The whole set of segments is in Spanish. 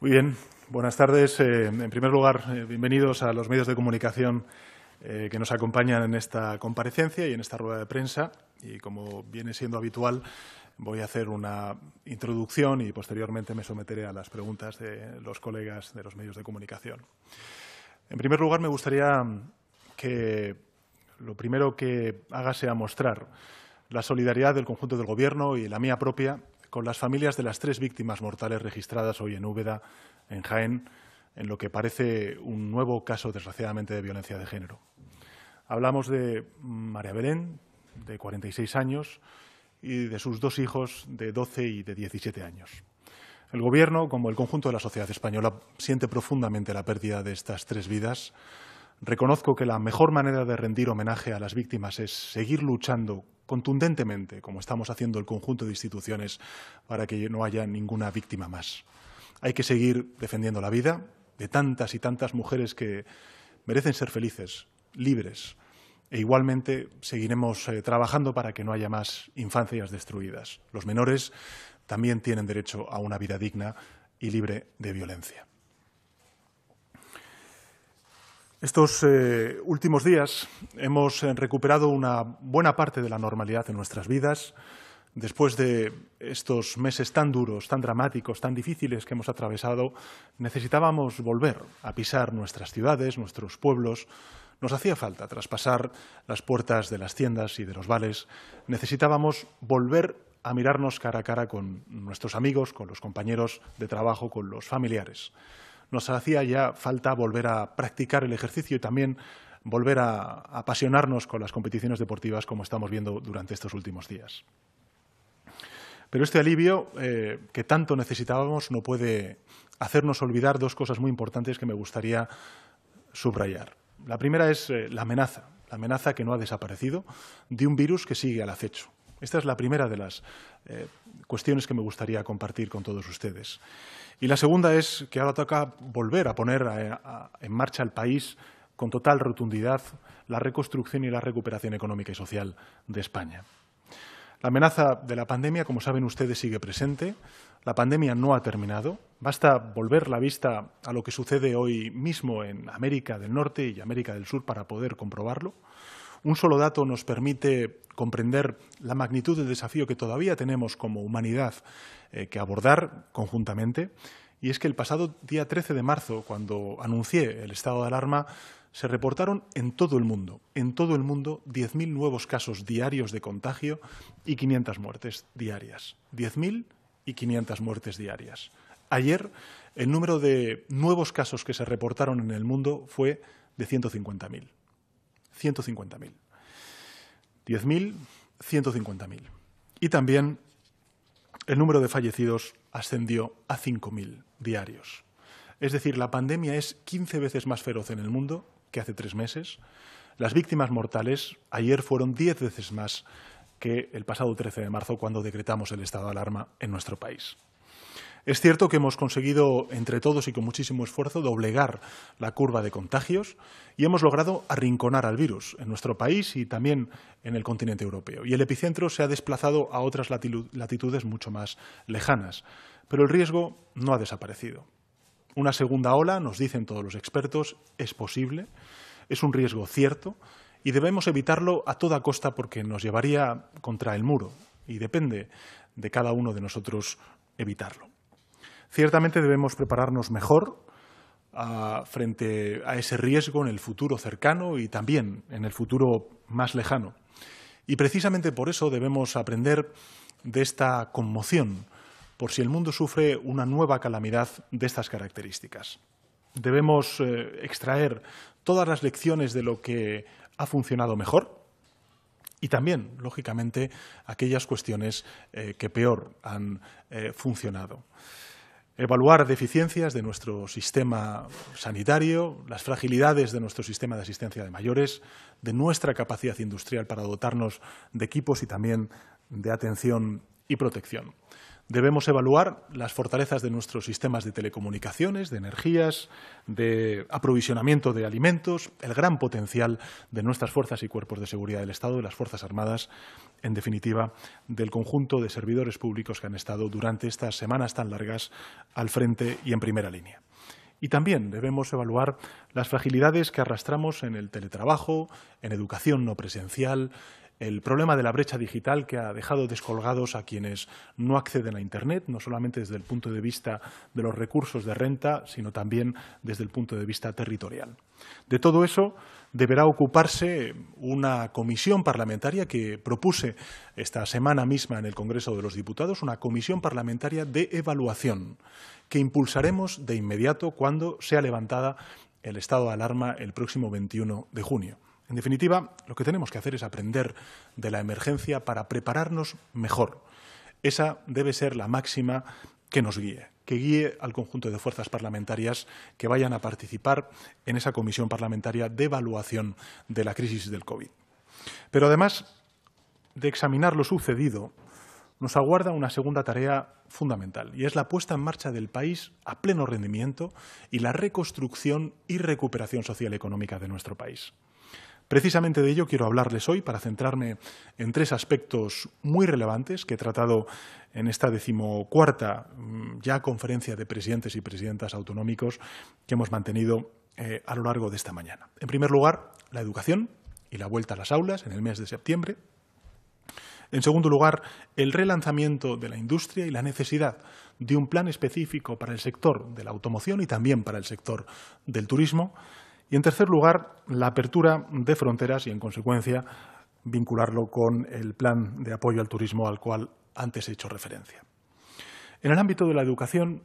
Muy bien, buenas tardes. Eh, en primer lugar, eh, bienvenidos a los medios de comunicación eh, que nos acompañan en esta comparecencia y en esta rueda de prensa. Y como viene siendo habitual, voy a hacer una introducción y posteriormente me someteré a las preguntas de los colegas de los medios de comunicación. En primer lugar, me gustaría que lo primero que haga sea mostrar la solidaridad del conjunto del Gobierno y la mía propia con las familias de las tres víctimas mortales registradas hoy en Úbeda, en Jaén, en lo que parece un nuevo caso, desgraciadamente, de violencia de género. Hablamos de María Belén, de 46 años, y de sus dos hijos de 12 y de 17 años. El Gobierno, como el conjunto de la sociedad española, siente profundamente la pérdida de estas tres vidas Reconozco que la mejor manera de rendir homenaje a las víctimas es seguir luchando contundentemente, como estamos haciendo el conjunto de instituciones, para que no haya ninguna víctima más. Hay que seguir defendiendo la vida de tantas y tantas mujeres que merecen ser felices, libres, e igualmente seguiremos eh, trabajando para que no haya más infancias destruidas. Los menores también tienen derecho a una vida digna y libre de violencia. Estos eh, últimos días hemos eh, recuperado una buena parte de la normalidad en nuestras vidas después de estos meses tan duros, tan dramáticos, tan difíciles que hemos atravesado, necesitábamos volver a pisar nuestras ciudades, nuestros pueblos. Nos hacía falta traspasar las puertas de las tiendas y de los vales. Necesitábamos volver a mirarnos cara a cara con nuestros amigos, con los compañeros de trabajo, con los familiares nos hacía ya falta volver a practicar el ejercicio y también volver a apasionarnos con las competiciones deportivas como estamos viendo durante estos últimos días. Pero este alivio eh, que tanto necesitábamos no puede hacernos olvidar dos cosas muy importantes que me gustaría subrayar. La primera es eh, la amenaza, la amenaza que no ha desaparecido de un virus que sigue al acecho esta es la primera de las eh, cuestiones que me gustaría compartir con todos ustedes. Y la segunda es que ahora toca volver a poner eh, en marcha el país con total rotundidad la reconstrucción y la recuperación económica y social de España. La amenaza de la pandemia, como saben ustedes, sigue presente. La pandemia no ha terminado. Basta volver la vista a lo que sucede hoy mismo en América del Norte y América del Sur para poder comprobarlo. Un solo dato nos permite comprender la magnitud del desafío que todavía tenemos como humanidad eh, que abordar conjuntamente. Y es que el pasado día 13 de marzo, cuando anuncié el estado de alarma, se reportaron en todo el mundo, en todo el mundo, 10.000 nuevos casos diarios de contagio y 500 muertes diarias. 10.000 y 500 muertes diarias. Ayer, el número de nuevos casos que se reportaron en el mundo fue de 150.000. 150.000. 10.000, 150.000. Y también el número de fallecidos ascendió a 5.000 diarios. Es decir, la pandemia es 15 veces más feroz en el mundo que hace tres meses. Las víctimas mortales ayer fueron 10 veces más que el pasado 13 de marzo, cuando decretamos el estado de alarma en nuestro país. Es cierto que hemos conseguido, entre todos y con muchísimo esfuerzo, doblegar la curva de contagios y hemos logrado arrinconar al virus en nuestro país y también en el continente europeo. Y el epicentro se ha desplazado a otras latitudes mucho más lejanas. Pero el riesgo no ha desaparecido. Una segunda ola, nos dicen todos los expertos, es posible, es un riesgo cierto y debemos evitarlo a toda costa porque nos llevaría contra el muro y depende de cada uno de nosotros evitarlo. Ciertamente debemos prepararnos mejor ah, frente a ese riesgo en el futuro cercano y también en el futuro más lejano. Y precisamente por eso debemos aprender de esta conmoción, por si el mundo sufre una nueva calamidad de estas características. Debemos eh, extraer todas las lecciones de lo que ha funcionado mejor y también, lógicamente, aquellas cuestiones eh, que peor han eh, funcionado evaluar deficiencias de nuestro sistema sanitario, las fragilidades de nuestro sistema de asistencia de mayores, de nuestra capacidad industrial para dotarnos de equipos y también de atención y protección debemos evaluar las fortalezas de nuestros sistemas de telecomunicaciones, de energías, de aprovisionamiento de alimentos, el gran potencial de nuestras fuerzas y cuerpos de seguridad del Estado, de las Fuerzas Armadas, en definitiva, del conjunto de servidores públicos que han estado durante estas semanas tan largas al frente y en primera línea. Y también debemos evaluar las fragilidades que arrastramos en el teletrabajo, en educación no presencial, el problema de la brecha digital que ha dejado descolgados a quienes no acceden a Internet, no solamente desde el punto de vista de los recursos de renta, sino también desde el punto de vista territorial. De todo eso deberá ocuparse una comisión parlamentaria que propuse esta semana misma en el Congreso de los Diputados, una comisión parlamentaria de evaluación que impulsaremos de inmediato cuando sea levantada el estado de alarma el próximo 21 de junio. En definitiva, lo que tenemos que hacer es aprender de la emergencia para prepararnos mejor. Esa debe ser la máxima que nos guíe, que guíe al conjunto de fuerzas parlamentarias que vayan a participar en esa comisión parlamentaria de evaluación de la crisis del COVID. Pero además de examinar lo sucedido, nos aguarda una segunda tarea fundamental y es la puesta en marcha del país a pleno rendimiento y la reconstrucción y recuperación social y económica de nuestro país. Precisamente de ello quiero hablarles hoy para centrarme en tres aspectos muy relevantes que he tratado en esta decimocuarta mm, ya conferencia de presidentes y presidentas autonómicos que hemos mantenido eh, a lo largo de esta mañana. En primer lugar, la educación y la vuelta a las aulas en el mes de septiembre. En segundo lugar, el relanzamiento de la industria y la necesidad de un plan específico para el sector de la automoción y también para el sector del turismo. Y, en tercer lugar, la apertura de fronteras y, en consecuencia, vincularlo con el plan de apoyo al turismo al cual antes he hecho referencia. En el ámbito de la educación,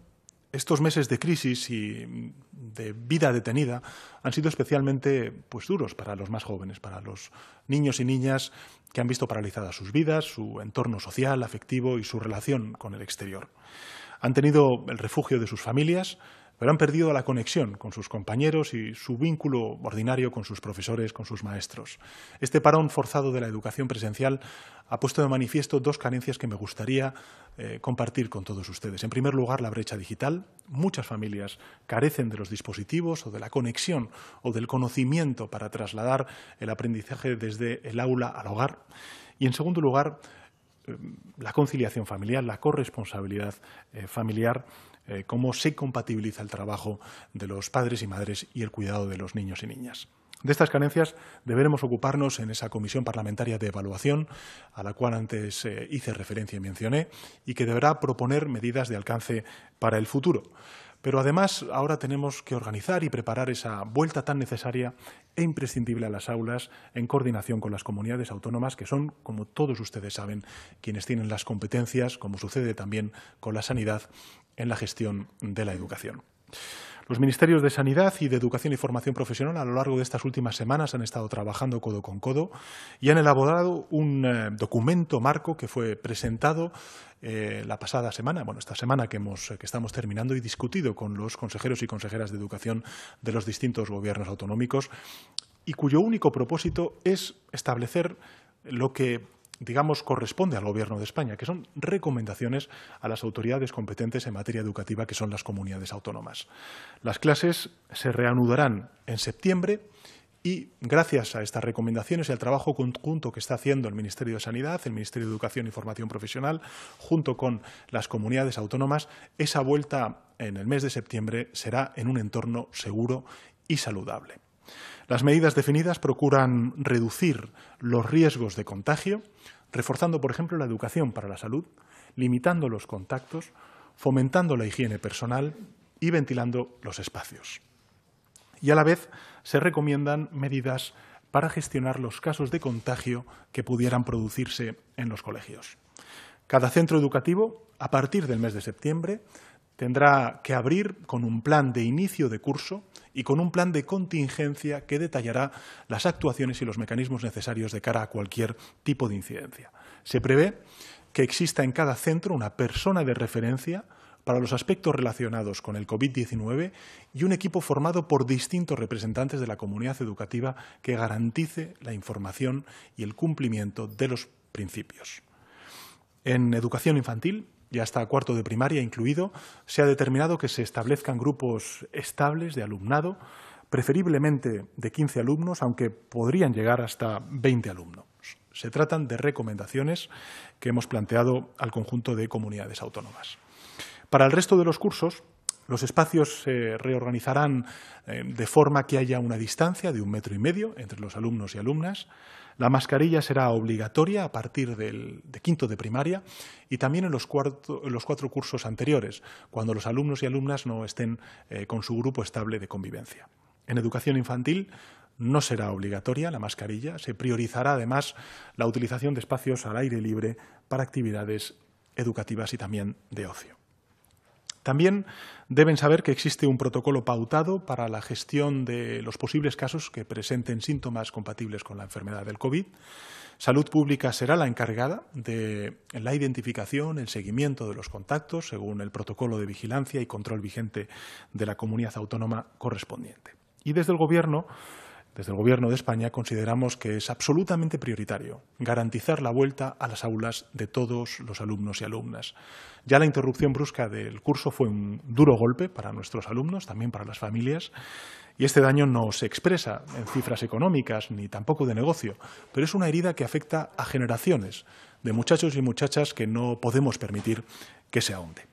estos meses de crisis y de vida detenida han sido especialmente pues, duros para los más jóvenes, para los niños y niñas que han visto paralizadas sus vidas, su entorno social, afectivo y su relación con el exterior. Han tenido el refugio de sus familias, pero han perdido la conexión con sus compañeros y su vínculo ordinario con sus profesores, con sus maestros. Este parón forzado de la educación presencial ha puesto de manifiesto dos carencias que me gustaría eh, compartir con todos ustedes. En primer lugar, la brecha digital. Muchas familias carecen de los dispositivos o de la conexión o del conocimiento para trasladar el aprendizaje desde el aula al hogar. Y, en segundo lugar, eh, la conciliación familiar, la corresponsabilidad eh, familiar eh, cómo se compatibiliza el trabajo de los padres y madres y el cuidado de los niños y niñas. De estas carencias deberemos ocuparnos en esa comisión parlamentaria de evaluación, a la cual antes eh, hice referencia y mencioné, y que deberá proponer medidas de alcance para el futuro. Pero además ahora tenemos que organizar y preparar esa vuelta tan necesaria e imprescindible a las aulas en coordinación con las comunidades autónomas, que son, como todos ustedes saben, quienes tienen las competencias, como sucede también con la sanidad, en la gestión de la educación. Los ministerios de Sanidad y de Educación y Formación Profesional a lo largo de estas últimas semanas han estado trabajando codo con codo y han elaborado un eh, documento marco que fue presentado eh, la pasada semana, bueno, esta semana que, hemos, que estamos terminando y discutido con los consejeros y consejeras de educación de los distintos gobiernos autonómicos y cuyo único propósito es establecer lo que digamos, corresponde al Gobierno de España, que son recomendaciones a las autoridades competentes en materia educativa, que son las comunidades autónomas. Las clases se reanudarán en septiembre y gracias a estas recomendaciones y al trabajo conjunto que está haciendo el Ministerio de Sanidad, el Ministerio de Educación y Formación Profesional, junto con las comunidades autónomas, esa vuelta en el mes de septiembre será en un entorno seguro y saludable. Las medidas definidas procuran reducir los riesgos de contagio, reforzando, por ejemplo, la educación para la salud, limitando los contactos, fomentando la higiene personal y ventilando los espacios. Y a la vez se recomiendan medidas para gestionar los casos de contagio que pudieran producirse en los colegios. Cada centro educativo, a partir del mes de septiembre, tendrá que abrir con un plan de inicio de curso y con un plan de contingencia que detallará las actuaciones y los mecanismos necesarios de cara a cualquier tipo de incidencia. Se prevé que exista en cada centro una persona de referencia para los aspectos relacionados con el COVID-19 y un equipo formado por distintos representantes de la comunidad educativa que garantice la información y el cumplimiento de los principios. En educación infantil, ya hasta cuarto de primaria incluido, se ha determinado que se establezcan grupos estables de alumnado, preferiblemente de 15 alumnos, aunque podrían llegar hasta 20 alumnos. Se tratan de recomendaciones que hemos planteado al conjunto de comunidades autónomas. Para el resto de los cursos, los espacios se reorganizarán eh, de forma que haya una distancia de un metro y medio entre los alumnos y alumnas. La mascarilla será obligatoria a partir del, quinto de primaria y también en los, cuatro cursos anteriores, cuando los alumnos y alumnas no estén eh, con su grupo estable de convivencia. En educación infantil no será obligatoria la mascarilla, se priorizará además la utilización de espacios al aire libre para actividades educativas y también de ocio. También deben saber que existe un protocolo pautado para la gestión de los posibles casos que presenten síntomas compatibles con la enfermedad del COVID. Salud Pública será la encargada de la identificación, el seguimiento de los contactos, según el protocolo de vigilancia y control vigente de la comunidad autónoma correspondiente. Y desde el Gobierno desde el Gobierno de España consideramos que es absolutamente prioritario garantizar la vuelta a las aulas de todos los alumnos y alumnas. Ya la interrupción brusca del curso fue un duro golpe para nuestros alumnos, también para las familias, y este daño no se expresa en cifras económicas ni tampoco de negocio, pero es una herida que afecta a generaciones de muchachos y muchachas que no podemos permitir que se ahonde.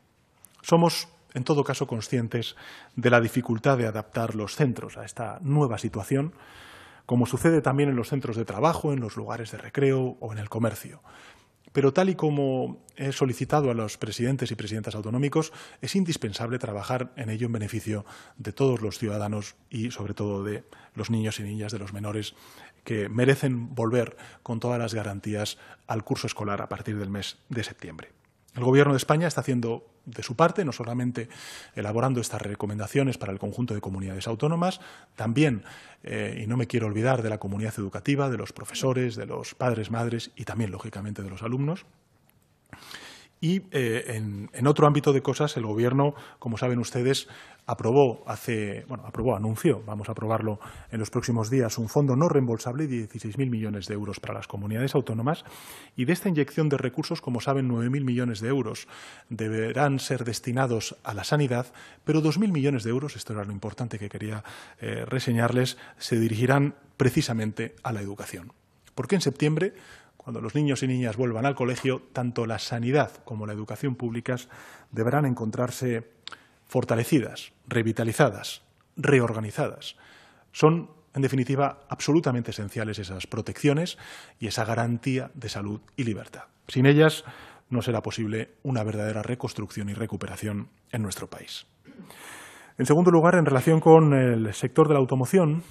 Somos en todo caso conscientes de la dificultad de adaptar los centros a esta nueva situación, como sucede también en los centros de trabajo, en los lugares de recreo o en el comercio. Pero tal y como he solicitado a los presidentes y presidentas autonómicos, es indispensable trabajar en ello en beneficio de todos los ciudadanos y sobre todo de los niños y niñas, de los menores, que merecen volver con todas las garantías al curso escolar a partir del mes de septiembre. El Gobierno de España está haciendo de su parte, no solamente elaborando estas recomendaciones para el conjunto de comunidades autónomas, también, eh, y no me quiero olvidar, de la comunidad educativa, de los profesores, de los padres, madres y también, lógicamente, de los alumnos. Y eh, en, otro ámbito de cosas, el Gobierno, como saben ustedes, aprobó hace, bueno, aprobó, anunció, vamos a aprobarlo en los próximos días, un fondo no reembolsable de 16.000 millones de euros para las comunidades autónomas. Y de esta inyección de recursos, como saben, 9.000 millones de euros deberán ser destinados a la sanidad, pero 2.000 millones de euros, esto era lo importante que quería eh, reseñarles, se dirigirán precisamente a la educación. Porque en septiembre cuando los niños y niñas vuelvan al colegio, tanto la sanidad como la educación públicas deberán encontrarse fortalecidas, revitalizadas, reorganizadas. Son, en definitiva, absolutamente esenciales esas protecciones y esa garantía de salud y libertad. Sin ellas no será posible una verdadera reconstrucción y recuperación en nuestro país. En segundo lugar, en relación con el sector de la automoción,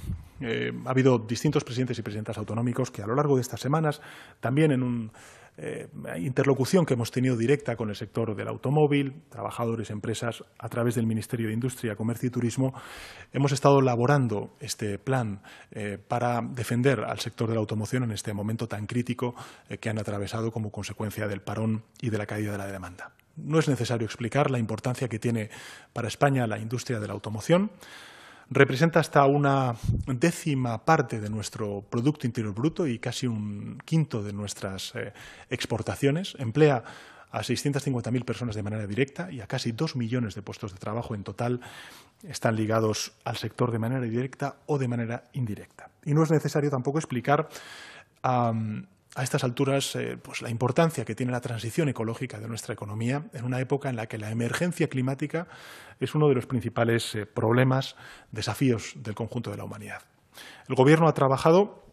eh, ha habido distintos presidentes y presidentas autonómicos que a lo largo de estas semanas, también en una eh, interlocución que hemos tenido directa con el sector del automóvil, trabajadores, empresas, a través del Ministerio de Industria, Comercio y Turismo, hemos estado elaborando este plan eh, para defender al sector de la automoción en este momento tan crítico que han atravesado como consecuencia del parón y de la caída de la demanda. No es necesario explicar la importancia que tiene para España la industria de la automoción. Representa hasta una décima parte de nuestro Producto Interior Bruto y casi un quinto de nuestras eh, exportaciones. Emplea a 650.000 personas de manera directa y a casi dos millones de puestos de trabajo en total están ligados al sector de manera directa o de manera indirecta. Y no es necesario tampoco explicar a estas alturas eh, pues la importancia que tiene la transición ecológica de nuestra economía en una época en la que la emergencia climática es uno de los principales eh, problemas, desafíos del conjunto de la humanidad. El Gobierno ha trabajado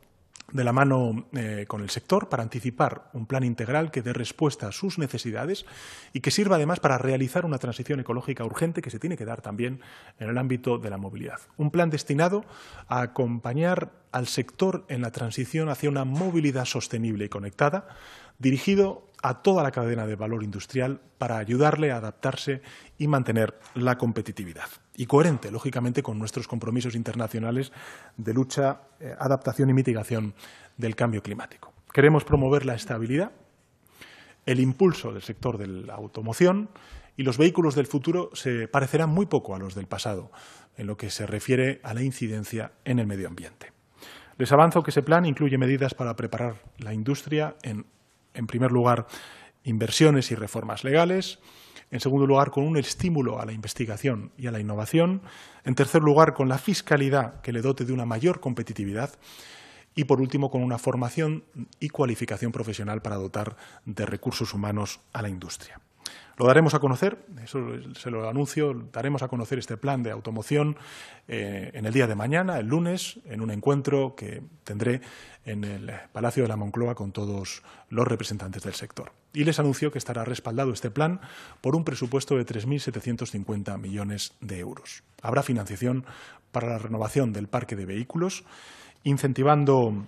de la mano eh, con el sector para anticipar un plan integral que dé respuesta a sus necesidades y que sirva además para realizar una transición ecológica urgente que se tiene que dar también en el ámbito de la movilidad. Un plan destinado a acompañar al sector en la transición hacia una movilidad sostenible y conectada, dirigido a toda la cadena de valor industrial para ayudarle a adaptarse y mantener la competitividad y coherente, lógicamente, con nuestros compromisos internacionales de lucha, eh, adaptación y mitigación del cambio climático. Queremos promover la estabilidad, el impulso del sector de la automoción y los vehículos del futuro se parecerán muy poco a los del pasado en lo que se refiere a la incidencia en el medio ambiente. Les avanzo que ese plan incluye medidas para preparar la industria en primer lugar, inversiones y reformas legales, en segundo lugar, con un estímulo a la investigación y a la innovación. En tercer lugar, con la fiscalidad que le dote de una mayor competitividad. Y por último, con una formación y cualificación profesional para dotar de recursos humanos a la industria. Lo daremos a conocer, eso se lo anuncio, daremos a conocer este plan de automoción eh, en el día de mañana, el lunes, en un encuentro que tendré en el Palacio de la Moncloa con todos los representantes del sector. Y les anuncio que estará respaldado este plan por un presupuesto de 3.750 millones de euros. Habrá financiación para la renovación del parque de vehículos, incentivando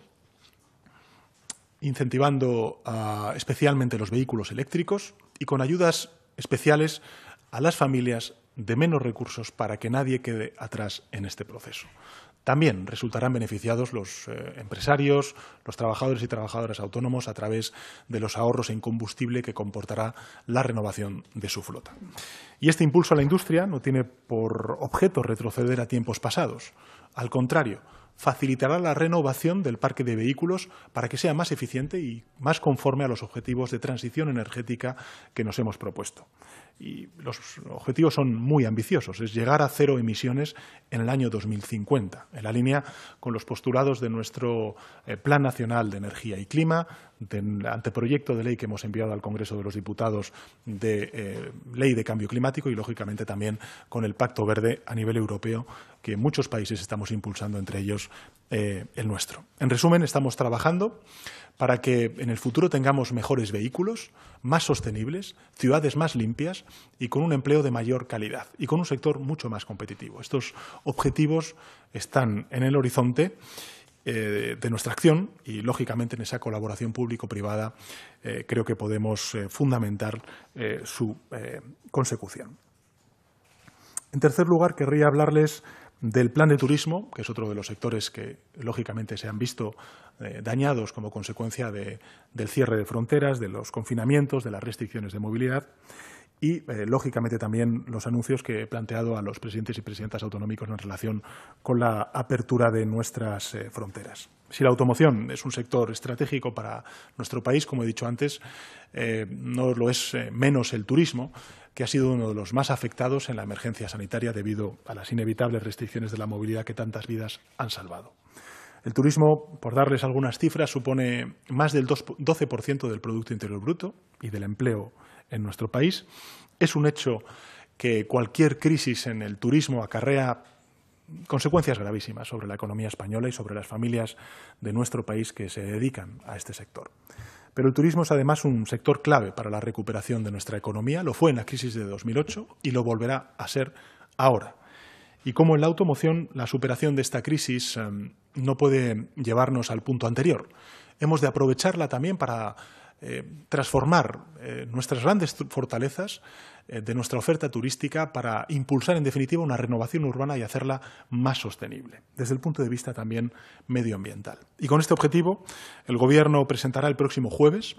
incentivando ah, especialmente los vehículos eléctricos y con ayudas especiales a las familias de menos recursos para que nadie quede atrás en este proceso. También resultarán beneficiados los eh, empresarios, los trabajadores y trabajadoras autónomos a través de los ahorros en combustible que comportará la renovación de su flota. Y este impulso a la industria no tiene por objeto retroceder a tiempos pasados. Al contrario, facilitará la renovación del parque de vehículos para que sea más eficiente y más conforme a los objetivos de transición energética que nos hemos propuesto. Y los objetivos son muy ambiciosos, es llegar a cero emisiones en el año 2050, en la línea con los postulados de nuestro eh, Plan Nacional de Energía y Clima, del anteproyecto de ley que hemos enviado al Congreso de los Diputados de eh, ley de cambio climático y, lógicamente, también con el Pacto Verde a nivel europeo que muchos países estamos impulsando, entre ellos eh, el nuestro. En resumen, estamos trabajando para que en el futuro tengamos mejores vehículos, más sostenibles, ciudades más limpias y con un empleo de mayor calidad y con un sector mucho más competitivo. Estos objetivos están en el horizonte eh, de nuestra acción y, lógicamente, en esa colaboración público-privada eh, creo que podemos eh, fundamentar su consecución. En tercer lugar, querría hablarles del plan de turismo, que es otro de los sectores que, lógicamente, se han visto dañados como consecuencia del cierre de fronteras, de los confinamientos, de las restricciones de movilidad y, eh, lógicamente, también los anuncios que he planteado a los presidentes y presidentas autonómicos en relación con la apertura de nuestras eh, fronteras. Si la automoción es un sector estratégico para nuestro país, como he dicho antes, eh, no lo es menos el turismo, que ha sido uno de los más afectados en la emergencia sanitaria debido a las inevitables restricciones de la movilidad que tantas vidas han salvado. El turismo, por darles algunas cifras, supone más del 12% del Producto Interior Bruto y del empleo en nuestro país. Es un hecho que cualquier crisis en el turismo acarrea consecuencias gravísimas sobre la economía española y sobre las familias de nuestro país que se dedican a este sector. Pero el turismo es además un sector clave para la recuperación de nuestra economía, lo fue en la crisis de 2008 y lo volverá a ser ahora. Y como en la automoción, la superación de esta crisis em, no puede llevarnos al punto anterior. Hemos de aprovecharla también para eh, transformar eh, nuestras grandes fortalezas eh, de nuestra oferta turística para impulsar, en definitiva, una renovación urbana y hacerla más sostenible, desde el punto de vista también medioambiental. Y con este objetivo, el Gobierno presentará el próximo jueves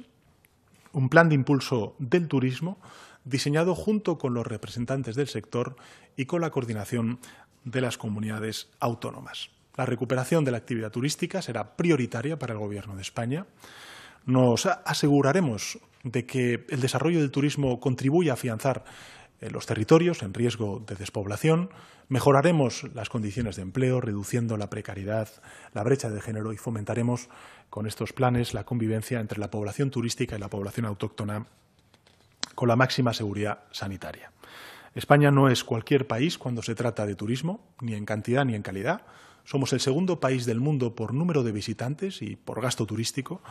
un plan de impulso del turismo diseñado junto con los representantes del sector y con la coordinación de las comunidades autónomas. La recuperación de la actividad turística será prioritaria para el Gobierno de España nos aseguraremos de que el desarrollo del turismo contribuya a afianzar eh, los territorios en riesgo de despoblación, mejoraremos las condiciones de empleo, reduciendo la precariedad, la brecha de género y fomentaremos con estos planes la convivencia entre la población turística y la población autóctona con la máxima seguridad sanitaria. España no es cualquier país cuando se trata de turismo, ni en cantidad ni en calidad. Somos el segundo país del mundo por número de visitantes y por gasto turístico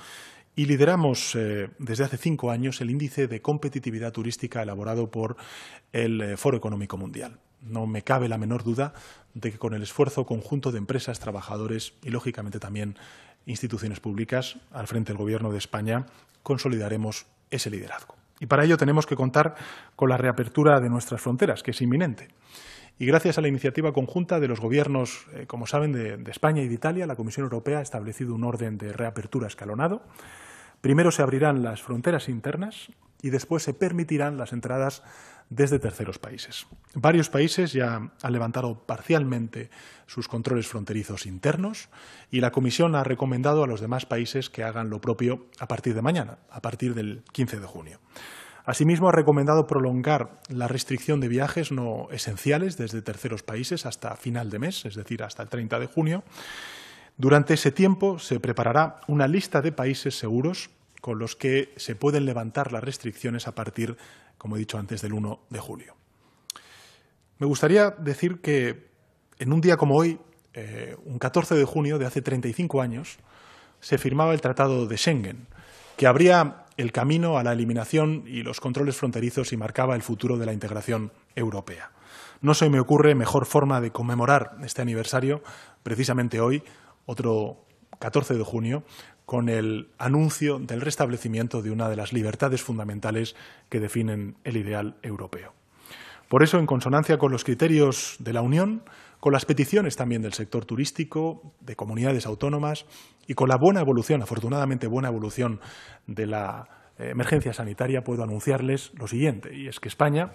y lideramos eh, desde hace cinco años el índice de competitividad turística elaborado por el eh, Foro Económico Mundial. No me cabe la menor duda de que con el esfuerzo conjunto de empresas, trabajadores y, lógicamente, también instituciones públicas al frente del Gobierno de España, consolidaremos ese liderazgo. Y para ello tenemos que contar con la reapertura de nuestras fronteras, que es inminente. Y gracias a la iniciativa conjunta de los gobiernos, eh, como saben, de España y de Italia, la Comisión Europea ha establecido un orden de reapertura escalonado Primero se abrirán las fronteras internas y después se permitirán las entradas desde terceros países. Varios países ya han levantado parcialmente sus controles fronterizos internos y la Comisión ha recomendado a los demás países que hagan lo propio a partir de mañana, a partir del 15 de junio. Asimismo, ha recomendado prolongar la restricción de viajes no esenciales desde terceros países hasta final de mes, es decir, hasta el 30 de junio, durante ese tiempo se preparará una lista de países seguros con los que se pueden levantar las restricciones a partir, como he dicho antes, del 1 de julio. Me gustaría decir que en un día como hoy, eh, un 14 de junio de hace 35 años, se firmaba el Tratado de Schengen, que abría el camino a la eliminación y los controles fronterizos y marcaba el futuro de la integración europea. No se me ocurre mejor forma de conmemorar este aniversario, precisamente hoy, otro 14 de junio, con el anuncio del restablecimiento de una de las libertades fundamentales que definen el ideal europeo. Por eso, en consonancia con los criterios de la Unión, con las peticiones también del sector turístico, de comunidades autónomas y con la buena evolución, afortunadamente buena evolución de la eh, emergencia sanitaria, puedo anunciarles lo siguiente, y es que España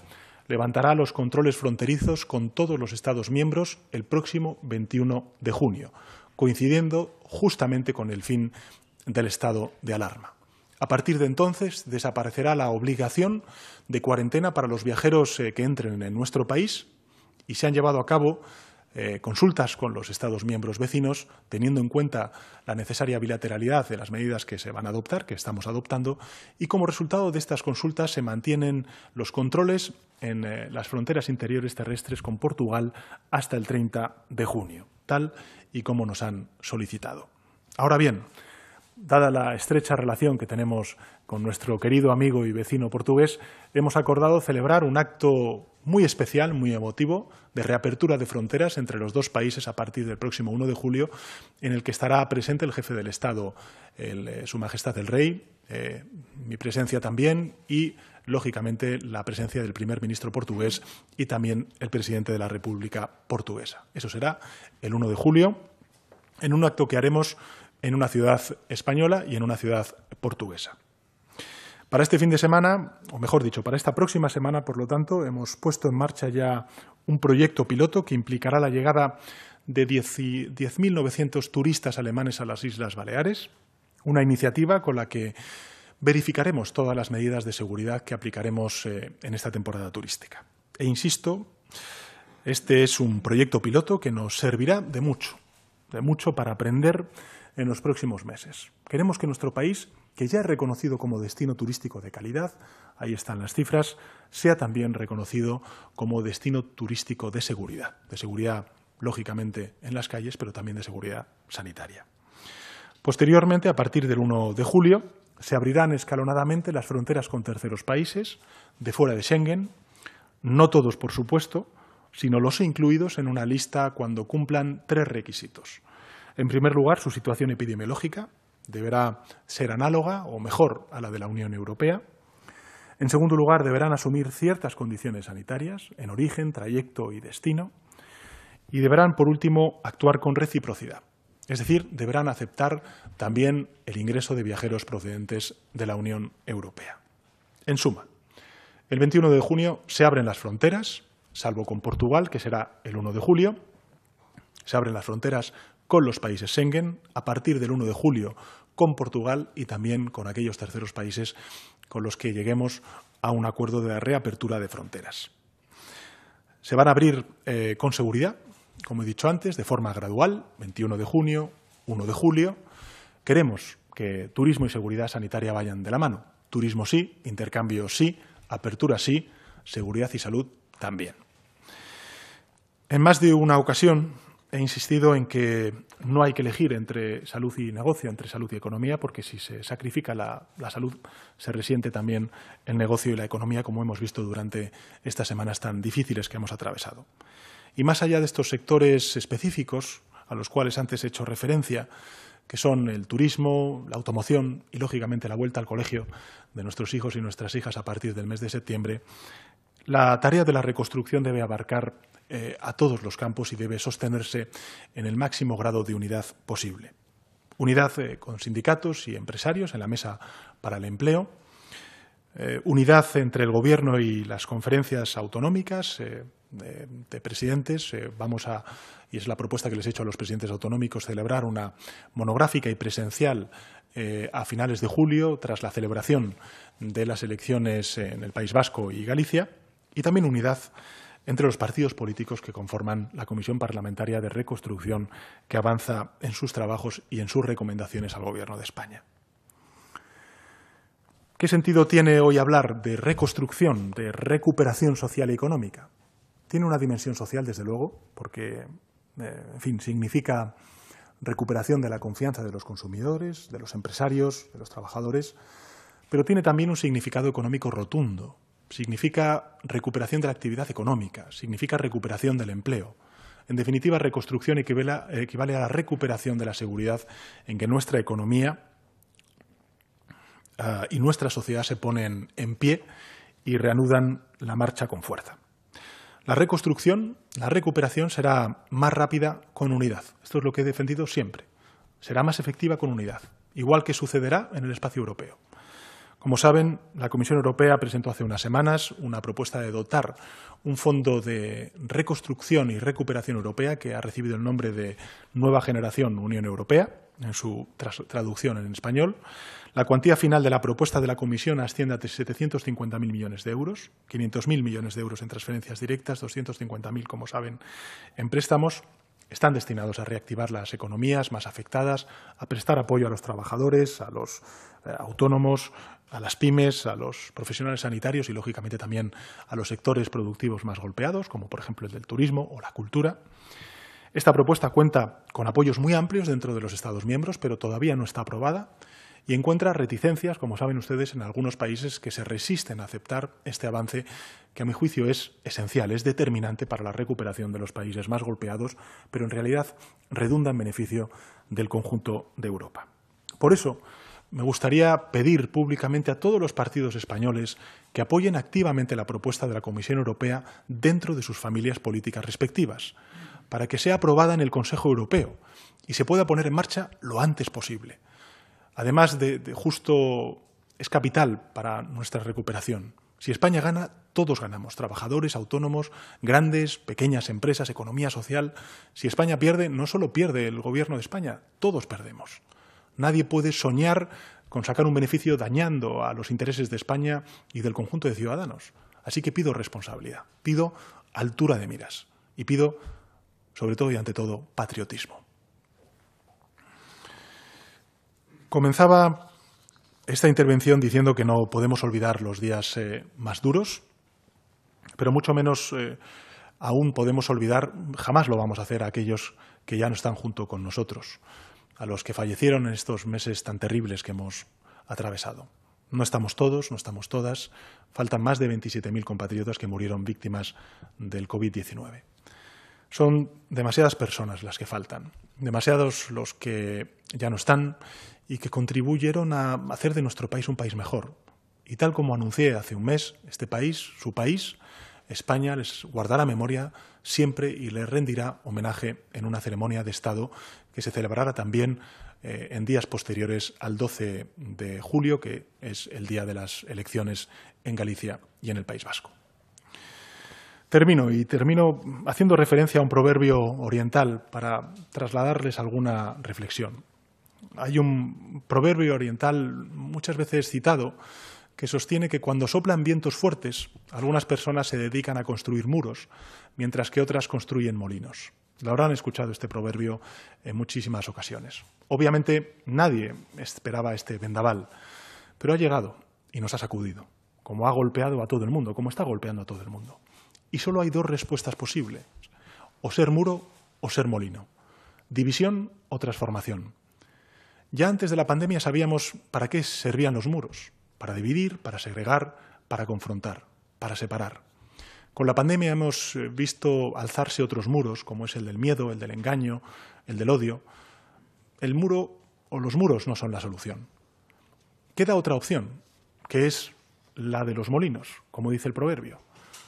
levantará los controles fronterizos con todos los Estados miembros el próximo 21 de junio, coincidiendo justamente con el fin del estado de alarma. A partir de entonces desaparecerá la obligación de cuarentena para los viajeros eh, que entren en nuestro país y se han llevado a cabo eh, consultas con los Estados miembros vecinos, teniendo en cuenta la necesaria bilateralidad de las medidas que se van a adoptar, que estamos adoptando, y como resultado de estas consultas se mantienen los controles en eh, las fronteras interiores terrestres con Portugal hasta el 30 de junio tal y como nos han solicitado. Ahora bien, dada la estrecha relación que tenemos con nuestro querido amigo y vecino portugués, hemos acordado celebrar un acto muy especial, muy emotivo, de reapertura de fronteras entre los dos países a partir del próximo 1 de julio, en el que estará presente el jefe del Estado, eh, Su Majestad el Rey, eh, mi presencia también y lógicamente, la presencia del primer ministro portugués y también el presidente de la República portuguesa. Eso será el 1 de julio, en un acto que haremos en una ciudad española y en una ciudad portuguesa. Para este fin de semana, o mejor dicho, para esta próxima semana, por lo tanto, hemos puesto en marcha ya un proyecto piloto que implicará la llegada de 10.900 turistas alemanes a las Islas Baleares, una iniciativa con la que verificaremos todas las medidas de seguridad que aplicaremos eh, en esta temporada turística. E insisto, este es un proyecto piloto que nos servirá de mucho, de mucho para aprender en los próximos meses. Queremos que nuestro país, que ya es reconocido como destino turístico de calidad, ahí están las cifras, sea también reconocido como destino turístico de seguridad, de seguridad lógicamente en las calles, pero también de seguridad sanitaria. Posteriormente, a partir del 1 de julio, se abrirán escalonadamente las fronteras con terceros países de fuera de Schengen, no todos, por supuesto, sino los incluidos en una lista cuando cumplan tres requisitos. En primer lugar, su situación epidemiológica deberá ser análoga o mejor a la de la Unión Europea. En segundo lugar, deberán asumir ciertas condiciones sanitarias en origen, trayecto y destino. Y deberán, por último, actuar con reciprocidad es decir, deberán aceptar también el ingreso de viajeros procedentes de la Unión Europea. En suma, el 21 de junio se abren las fronteras, salvo con Portugal, que será el 1 de julio. Se abren las fronteras con los países Schengen a partir del 1 de julio con Portugal y también con aquellos terceros países con los que lleguemos a un acuerdo de reapertura de fronteras. Se van a abrir eh, con seguridad como he dicho antes, de forma gradual, 21 de junio, 1 de julio. Queremos que turismo y seguridad sanitaria vayan de la mano. Turismo sí, intercambio sí, apertura sí, seguridad y salud también. En más de una ocasión he insistido en que no hay que elegir entre salud y negocio, entre salud y economía, porque si se sacrifica la, la, salud, se resiente también el negocio y la economía, como hemos visto durante estas semanas tan difíciles que hemos atravesado. Y más allá de estos sectores específicos, a los cuales antes he hecho referencia, que son el turismo, la automoción y, lógicamente, la vuelta al colegio de nuestros hijos y nuestras hijas a partir del mes de septiembre, la tarea de la reconstrucción debe abarcar eh, a todos los campos y debe sostenerse en el máximo grado de unidad posible. Unidad eh, con sindicatos y empresarios en la mesa para el empleo, eh, unidad entre el Gobierno y las conferencias autonómicas, de, presidentes. Eh, vamos a, y es la propuesta que les he hecho a los presidentes autonómicos, celebrar una monográfica y presencial eh, a finales de julio, tras la celebración de las elecciones en el País Vasco y Galicia, y también unidad entre los partidos políticos que conforman la Comisión Parlamentaria de Reconstrucción, que avanza en sus trabajos y en sus recomendaciones al Gobierno de España. ¿Qué sentido tiene hoy hablar de reconstrucción, de recuperación social y económica? Tiene una dimensión social, desde luego, porque, eh, en fin, significa recuperación de la confianza de los consumidores, de los empresarios, de los trabajadores, pero tiene también un significado económico rotundo. Significa recuperación de la actividad económica, significa recuperación del empleo. En definitiva, reconstrucción equivale a la recuperación de la seguridad en que nuestra economía ah, y nuestra sociedad se ponen en pie y reanudan la marcha con fuerza. La reconstrucción, la recuperación será más rápida con unidad. Esto es lo que he defendido siempre. Será más efectiva con unidad, igual que sucederá en el espacio europeo. Como saben, la Comisión Europea presentó hace unas semanas una propuesta de dotar un fondo de reconstrucción y recuperación europea que ha recibido el nombre de Nueva Generación Unión Europea, en su traducción en español, la cuantía final de la propuesta de la Comisión asciende a 750.000 millones de euros, 500.000 millones de euros en transferencias directas, 250.000, como saben, en préstamos. Están destinados a reactivar las economías más afectadas, a prestar apoyo a los trabajadores, a los eh, autónomos, a las pymes, a los profesionales sanitarios y, lógicamente, también a los sectores productivos más golpeados, como por ejemplo el del turismo o la cultura. Esta propuesta cuenta con apoyos muy amplios dentro de los Estados miembros, pero todavía no está aprobada y encuentra reticencias, como saben ustedes, en algunos países que se resisten a aceptar este avance que a mi juicio es esencial, es determinante para la recuperación de los países más golpeados, pero en realidad redunda en beneficio del conjunto de Europa. Por eso, me gustaría pedir públicamente a todos los partidos españoles que apoyen activamente la propuesta de la Comisión Europea dentro de sus familias políticas respectivas, para que sea aprobada en el Consejo Europeo y se pueda poner en marcha lo antes posible además de, justo, es capital para nuestra recuperación. Si España gana, todos ganamos, trabajadores, autónomos, grandes, pequeñas empresas, economía social. Si España pierde, no solo pierde el gobierno de España, todos perdemos. Nadie puede soñar con sacar un beneficio dañando a los intereses de España y del conjunto de ciudadanos. Así que pido responsabilidad, pido altura de miras y pido, sobre todo y ante todo, patriotismo. Comenzaba esta intervención diciendo que no podemos olvidar los días eh, más duros, pero mucho menos eh, aún podemos olvidar, jamás lo vamos a hacer a aquellos que ya no están junto con nosotros, a los que fallecieron en estos meses tan terribles que hemos atravesado. No estamos todos, no estamos todas, faltan más de 27.000 compatriotas que murieron víctimas del COVID-19. Son demasiadas personas las que faltan, demasiados los que ya no están y que contribuyeron a hacer de nuestro país un país mejor. Y tal como anuncié hace un mes, este país, su país, España, les guardará memoria siempre y les rendirá homenaje en una ceremonia de Estado que se celebrará también eh, en días posteriores al 12 de julio, que es el día de las elecciones en Galicia y en el País Vasco. Termino y termino haciendo referencia a un proverbio oriental para trasladarles alguna reflexión. Hay un proverbio oriental muchas veces citado que sostiene que cuando soplan vientos fuertes, algunas personas se dedican a construir muros, mientras que otras construyen molinos. Lo habrán escuchado este proverbio en muchísimas ocasiones. Obviamente nadie esperaba este vendaval, pero ha llegado y nos ha sacudido, como ha golpeado a todo el mundo, como está golpeando a todo el mundo. Y solo hay dos respuestas posibles, o ser muro o ser molino, división o transformación. Ya antes de la pandemia sabíamos para qué servían los muros, para dividir, para segregar, para confrontar, para separar. Con la pandemia hemos eh, visto alzarse otros muros, como es el del miedo, el del engaño, el del odio. El muro o los muros no son la solución. Queda otra opción, que es la de los molinos, como dice el proverbio.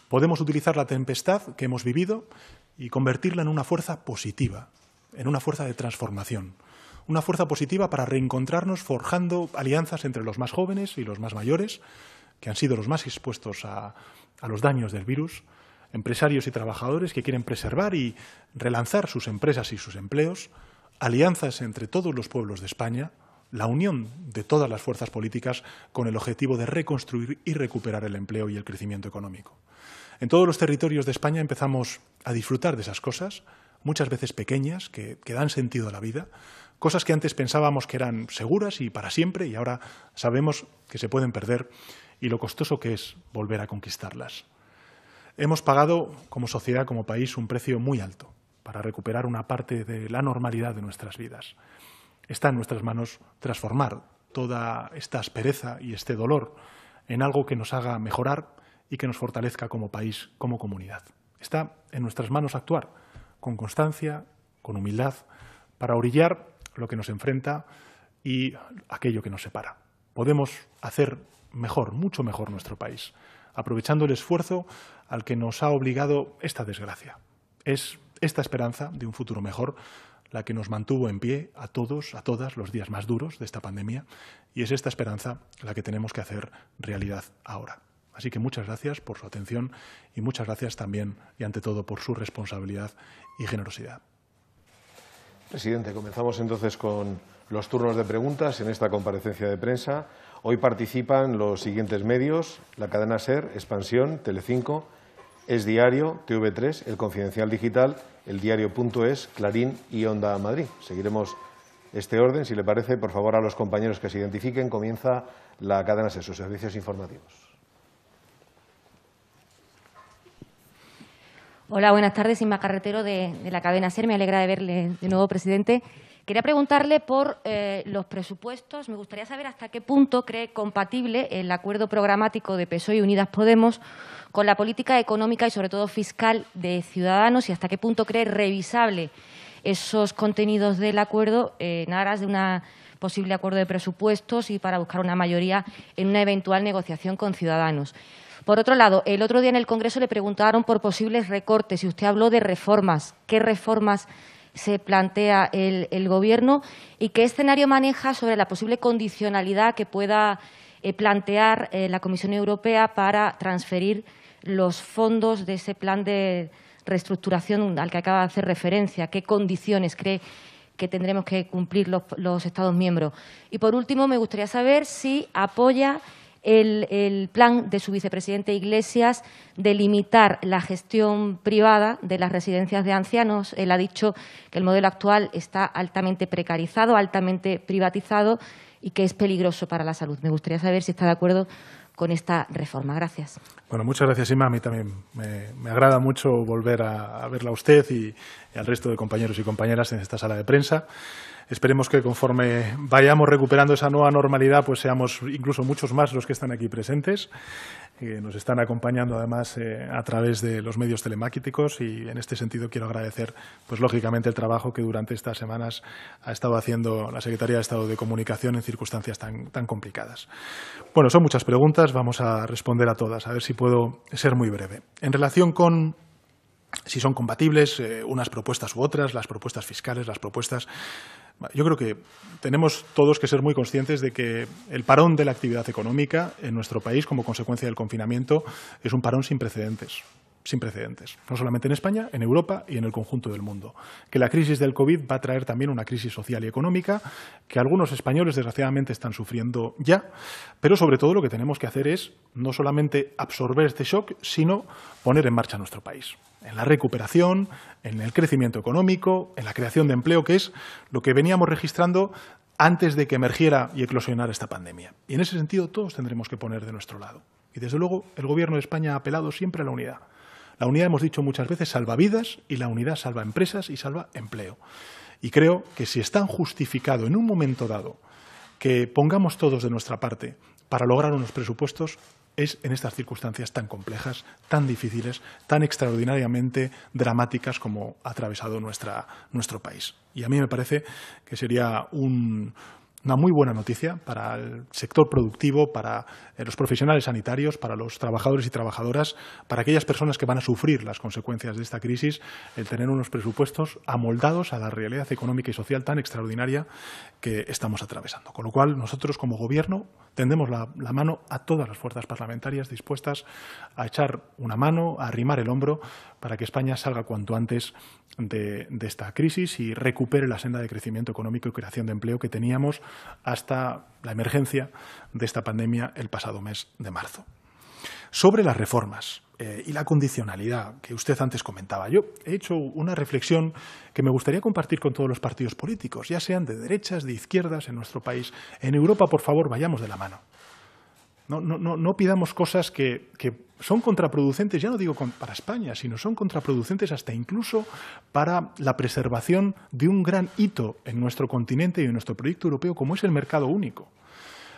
Podemos utilizar la tempestad que hemos vivido y convertirla en una fuerza positiva, en una fuerza de transformación una fuerza positiva para reencontrarnos forjando alianzas entre los más jóvenes y los más mayores, que han sido los más expuestos a, los daños del virus, empresarios y trabajadores que quieren preservar y relanzar sus empresas y sus empleos, alianzas entre todos los pueblos de España, la unión de todas las fuerzas políticas con el objetivo de reconstruir y recuperar el empleo y el crecimiento económico. En todos los territorios de España empezamos a disfrutar de esas cosas, muchas veces pequeñas, que dan sentido a la vida, cosas que antes pensábamos que eran seguras y para siempre y ahora sabemos que se pueden perder y lo costoso que es volver a conquistarlas. Hemos pagado como sociedad, como país, un precio muy alto para recuperar una parte de la normalidad de nuestras vidas. Está en nuestras manos transformar toda esta aspereza y este dolor en algo que nos haga mejorar y que nos fortalezca como país, como comunidad. Está en nuestras manos actuar con constancia, con humildad, para orillar lo que nos enfrenta y aquello que nos separa. Podemos hacer mejor, mucho mejor nuestro país, aprovechando el esfuerzo al que nos ha obligado esta desgracia. Es esta esperanza de un futuro mejor la que nos mantuvo en pie a todos, a todas los días más duros de esta pandemia y es esta esperanza la que tenemos que hacer realidad ahora. Así que muchas gracias por su atención y muchas gracias también y ante todo por su responsabilidad y generosidad. Presidente, comenzamos entonces con los turnos de preguntas en esta comparecencia de prensa. Hoy participan los siguientes medios, la cadena SER, Expansión, Telecinco, Es Diario, TV3, El Confidencial Digital, El Diario.es, Clarín y Onda Madrid. Seguiremos este orden. Si le parece, por favor, a los compañeros que se identifiquen, comienza la cadena SER, sus servicios informativos. Hola, buenas tardes. Inma Carretero de, la cadena SER. Me alegra de verle de nuevo, presidente. Quería preguntarle por eh, los presupuestos. Me gustaría saber hasta qué punto cree compatible el acuerdo programático de PSOE y Unidas Podemos con la política económica y, sobre todo, fiscal de Ciudadanos y hasta qué punto cree revisable esos contenidos del acuerdo en aras de un posible acuerdo de presupuestos y para buscar una mayoría en una eventual negociación con Ciudadanos. Por otro lado, el otro día en el Congreso le preguntaron por posibles recortes y usted habló de reformas. ¿Qué reformas se plantea el, Gobierno y qué escenario maneja sobre la posible condicionalidad que pueda eh, plantear eh, la Comisión Europea para transferir los fondos de ese plan de reestructuración al que acaba de hacer referencia? ¿Qué condiciones cree que tendremos que cumplir los Estados miembros? Y, por último, me gustaría saber si apoya el, plan de su vicepresidente Iglesias de limitar la gestión privada de las residencias de ancianos. Él ha dicho que el modelo actual está altamente precarizado, altamente privatizado y que es peligroso para la salud. Me gustaría saber si está de acuerdo con esta reforma. Gracias. Bueno, muchas gracias, Ima. A mí también me, agrada mucho volver a, verla a usted y al resto de compañeros y compañeras en esta sala de prensa. Esperemos que conforme vayamos recuperando esa nueva normalidad, pues seamos incluso muchos más los que están aquí presentes, que nos están acompañando además eh, a través de los medios telemáticos y en este sentido quiero agradecer, pues lógicamente, el trabajo que durante estas semanas ha estado haciendo la Secretaría de Estado de Comunicación en circunstancias tan, complicadas. Bueno, son muchas preguntas, vamos a responder a todas, a ver si puedo ser muy breve. En relación con si son compatibles eh, unas propuestas u otras, las propuestas fiscales, las propuestas yo creo que tenemos todos que ser muy conscientes de que el parón de la actividad económica en nuestro país como consecuencia del confinamiento es un parón sin precedentes sin precedentes, no solamente en España, en Europa y en el conjunto del mundo. Que la crisis del COVID va a traer también una crisis social y económica que algunos españoles desgraciadamente están sufriendo ya, pero sobre todo lo que tenemos que hacer es no solamente absorber este shock, sino poner en marcha nuestro país, en la recuperación, en el crecimiento económico, en la creación de empleo, que es lo que veníamos registrando antes de que emergiera y eclosionara esta pandemia. Y en ese sentido todos tendremos que poner de nuestro lado. Y desde luego el Gobierno de España ha apelado siempre a la unidad la unidad, hemos dicho muchas veces, salva vidas y la unidad salva empresas y salva empleo. Y creo que si es tan justificado en un momento dado que pongamos todos de nuestra parte para lograr unos presupuestos, es en estas circunstancias tan complejas, tan difíciles, tan extraordinariamente dramáticas como ha atravesado nuestro país. Y a mí me parece que sería un, una muy buena noticia para el sector productivo, para eh, los profesionales sanitarios, para los trabajadores y trabajadoras, para aquellas personas que van a sufrir las consecuencias de esta crisis, el tener unos presupuestos amoldados a la realidad económica y social tan extraordinaria que estamos atravesando. Con lo cual, nosotros como Gobierno tendemos la, mano a todas las fuerzas parlamentarias dispuestas a echar una mano, a arrimar el hombro para que España salga cuanto antes de, esta crisis y recupere la senda de crecimiento económico y creación de empleo que teníamos hasta la emergencia de esta pandemia el pasado mes de marzo. Sobre las reformas eh, y la condicionalidad que usted antes comentaba, yo he hecho una reflexión que me gustaría compartir con todos los partidos políticos, ya sean de derechas, de izquierdas en nuestro país. En Europa, por favor, vayamos de la mano. No, pidamos cosas que, son contraproducentes, ya no digo para España, sino son contraproducentes hasta incluso para la preservación de un gran hito en nuestro continente y en nuestro proyecto europeo, como es el mercado único.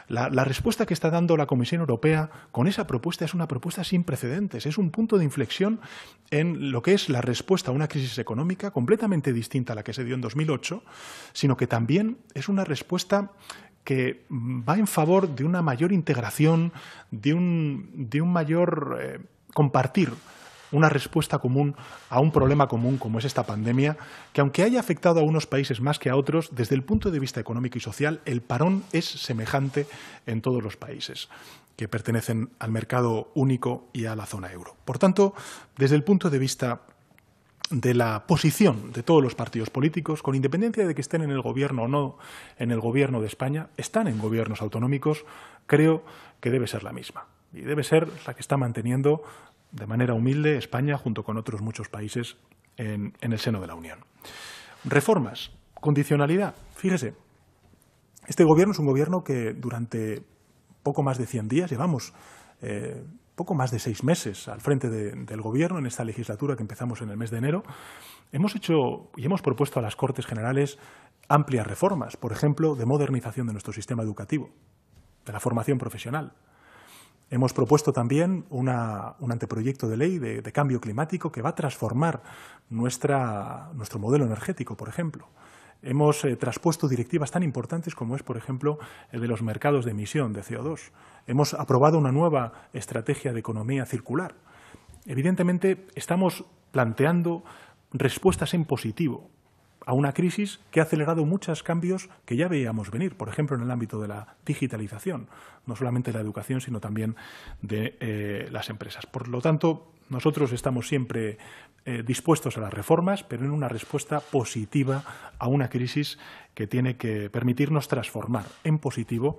La, la, respuesta que está dando la Comisión Europea con esa propuesta es una propuesta sin precedentes. Es un punto de inflexión en lo que es la respuesta a una crisis económica completamente distinta a la que se dio en 2008, sino que también es una respuesta que va en favor de una mayor integración, de un, mayor eh, compartir una respuesta común a un problema común como es esta pandemia, que aunque haya afectado a unos países más que a otros, desde el punto de vista económico y social, el parón es semejante en todos los países que pertenecen al mercado único y a la zona euro. Por tanto, desde el punto de vista de la posición de todos los partidos políticos, con independencia de que estén en el gobierno o no en el gobierno de España, están en gobiernos autonómicos, creo que debe ser la misma. Y debe ser la que está manteniendo de manera humilde España junto con otros muchos países en, el seno de la Unión. Reformas, condicionalidad. Fíjese, este gobierno es un gobierno que durante poco más de 100 días llevamos eh, poco más de seis meses al frente del Gobierno en esta legislatura que empezamos en el mes de enero, hemos hecho y hemos propuesto a las Cortes Generales amplias reformas, por ejemplo, de modernización de nuestro sistema educativo, de la formación profesional. Hemos propuesto también un anteproyecto de ley de, cambio climático que va a transformar nuestro modelo energético, por ejemplo hemos eh, traspuesto directivas tan importantes como es, por ejemplo, el de los mercados de emisión de CO2. Hemos aprobado una nueva estrategia de economía circular. Evidentemente, estamos planteando respuestas en positivo a una crisis que ha acelerado muchos cambios que ya veíamos venir, por ejemplo, en el ámbito de la digitalización, no solamente de la educación, sino también de eh, las empresas. Por lo tanto, nosotros estamos siempre eh, dispuestos a las reformas, pero en una respuesta positiva a una crisis que tiene que permitirnos transformar en positivo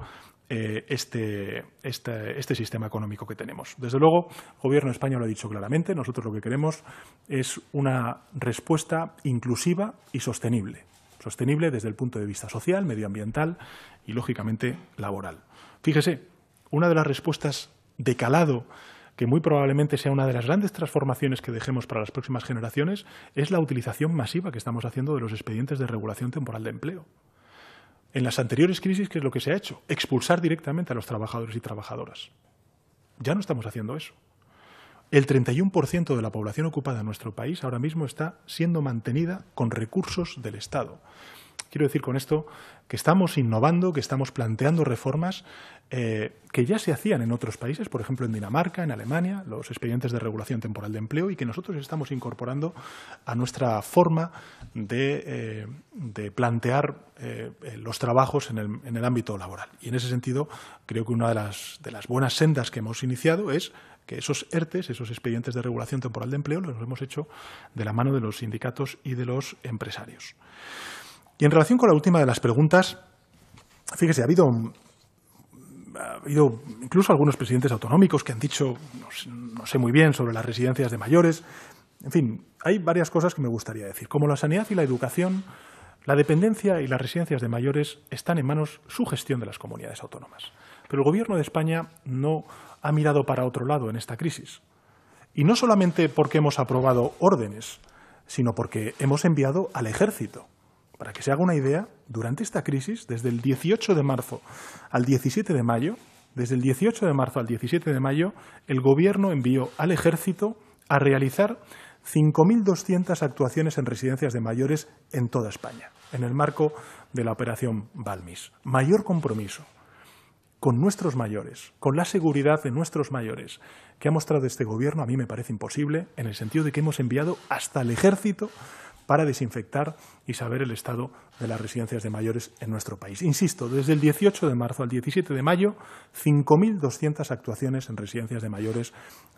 eh, este, este, este, sistema económico que tenemos. Desde luego, el Gobierno de España lo ha dicho claramente, nosotros lo que queremos es una respuesta inclusiva y sostenible. Sostenible desde el punto de vista social, medioambiental y, lógicamente, laboral. Fíjese, una de las respuestas de calado que muy probablemente sea una de las grandes transformaciones que dejemos para las próximas generaciones, es la utilización masiva que estamos haciendo de los expedientes de regulación temporal de empleo en las anteriores crisis, ¿qué es lo que se ha hecho? Expulsar directamente a los trabajadores y trabajadoras. Ya no estamos haciendo eso. El 31% de la población ocupada en nuestro país ahora mismo está siendo mantenida con recursos del Estado. Quiero decir con esto que estamos innovando, que estamos planteando reformas eh, que ya se hacían en otros países, por ejemplo en Dinamarca, en Alemania, los expedientes de regulación temporal de empleo y que nosotros estamos incorporando a nuestra forma de, eh, plantear eh, los trabajos en el, ámbito laboral. Y en ese sentido, creo que una de las, de las buenas sendas que hemos iniciado es que esos ERTES, esos expedientes de regulación temporal de empleo, los hemos hecho de la mano de los sindicatos y de los empresarios. Y en relación con la última de las preguntas, fíjese, ha habido ha habido incluso algunos presidentes autonómicos que han dicho, no, sé muy bien, sobre las residencias de mayores. En fin, hay varias cosas que me gustaría decir, como la sanidad y la educación la dependencia y las residencias de mayores están en manos su gestión de las comunidades autónomas. Pero el Gobierno de España no ha mirado para otro lado en esta crisis. Y no solamente porque hemos aprobado órdenes, sino porque hemos enviado al ejército para que se haga una idea, durante esta crisis, desde el 18 de marzo al 17 de mayo, desde el 18 de marzo al 17 de mayo, el Gobierno envió al Ejército a realizar 5.200 actuaciones en residencias de mayores en toda España, en el marco de la operación Balmis. Mayor compromiso con nuestros mayores, con la seguridad de nuestros mayores, que ha mostrado este Gobierno, a mí me parece imposible, en el sentido de que hemos enviado hasta el Ejército para desinfectar y saber el estado de las residencias de mayores en nuestro país. Insisto, desde el 18 de marzo al 17 de mayo, 5.200 actuaciones en residencias de mayores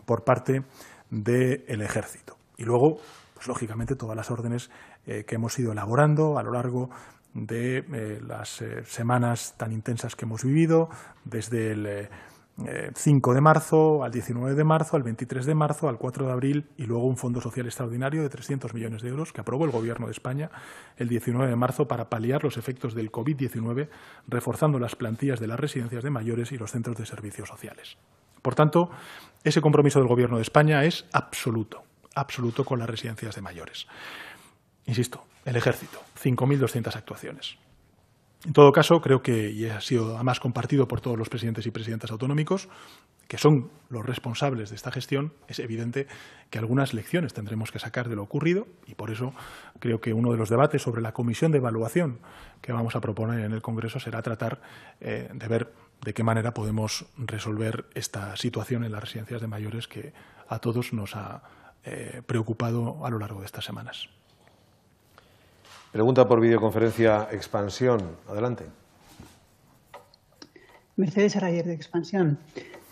por parte del Ejército. Y luego, pues lógicamente, todas las órdenes eh, que hemos ido elaborando a lo largo de eh, las eh, semanas tan intensas que hemos vivido, desde el 5 eh, de marzo, al 19 de marzo, al 23 de marzo, al 4 de abril y luego un Fondo Social Extraordinario de 300 millones de euros que aprobó el Gobierno de España el 19 de marzo para paliar los efectos del COVID-19, reforzando las plantillas de las residencias de mayores y los centros de servicios sociales. Por tanto, ese compromiso del Gobierno de España es absoluto, absoluto con las residencias de mayores. Insisto, el Ejército, 5.200 actuaciones. En todo caso, creo que, y ha sido además compartido por todos los presidentes y presidentas autonómicos, que son los responsables de esta gestión, es evidente que algunas lecciones tendremos que sacar de lo ocurrido y por eso creo que uno de los debates sobre la comisión de evaluación que vamos a proponer en el Congreso será tratar eh, de ver de qué manera podemos resolver esta situación en las residencias de mayores que a todos nos ha eh, preocupado a lo largo de estas semanas. Pregunta por videoconferencia Expansión. Adelante. Mercedes Arayer, de Expansión.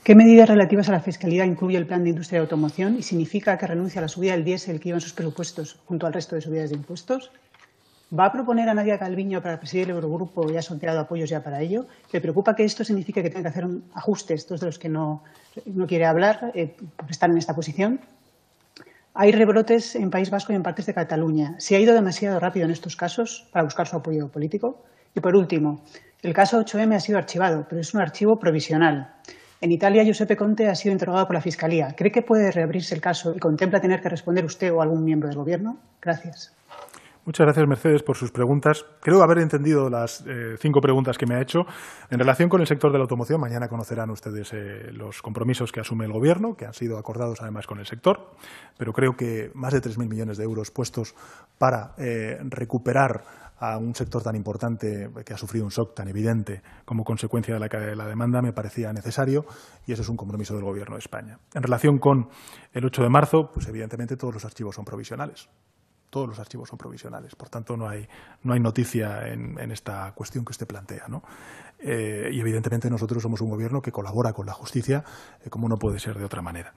¿Qué medidas relativas a la fiscalidad incluye el plan de industria de automoción y significa que renuncia a la subida del diésel que iban sus presupuestos junto al resto de subidas de impuestos? ¿Va a proponer a Nadia Calviño para presidir el Eurogrupo y ha solterado apoyos ya para ello? ¿Le preocupa que esto signifique que tenga que hacer un ajuste, estos de los que no, quiere hablar, eh, por estar en esta posición? Hay rebrotes en País Vasco y en partes de Cataluña. Se ha ido demasiado rápido en estos casos para buscar su apoyo político. Y por último, el caso 8M ha sido archivado, pero es un archivo provisional. En Italia, Giuseppe Conte ha sido interrogado por la Fiscalía. ¿Cree que puede reabrirse el caso y contempla tener que responder usted o algún miembro del Gobierno? Gracias. Muchas gracias, Mercedes, por sus preguntas. Creo haber entendido las eh, cinco preguntas que me ha hecho. En relación con el sector de la automoción, mañana conocerán ustedes eh, los compromisos que asume el Gobierno, que han sido acordados además con el sector, pero creo que más de 3.000 millones de euros puestos para eh, recuperar a un sector tan importante que ha sufrido un shock tan evidente como consecuencia de la caída de la demanda me parecía necesario y ese es un compromiso del Gobierno de España. En relación con el 8 de marzo, pues evidentemente todos los archivos son provisionales todos los archivos son provisionales, por tanto no hay, no hay noticia en, esta cuestión que usted plantea. ¿no? Eh, y evidentemente nosotros somos un gobierno que colabora con la justicia, eh, como no puede ser de otra manera.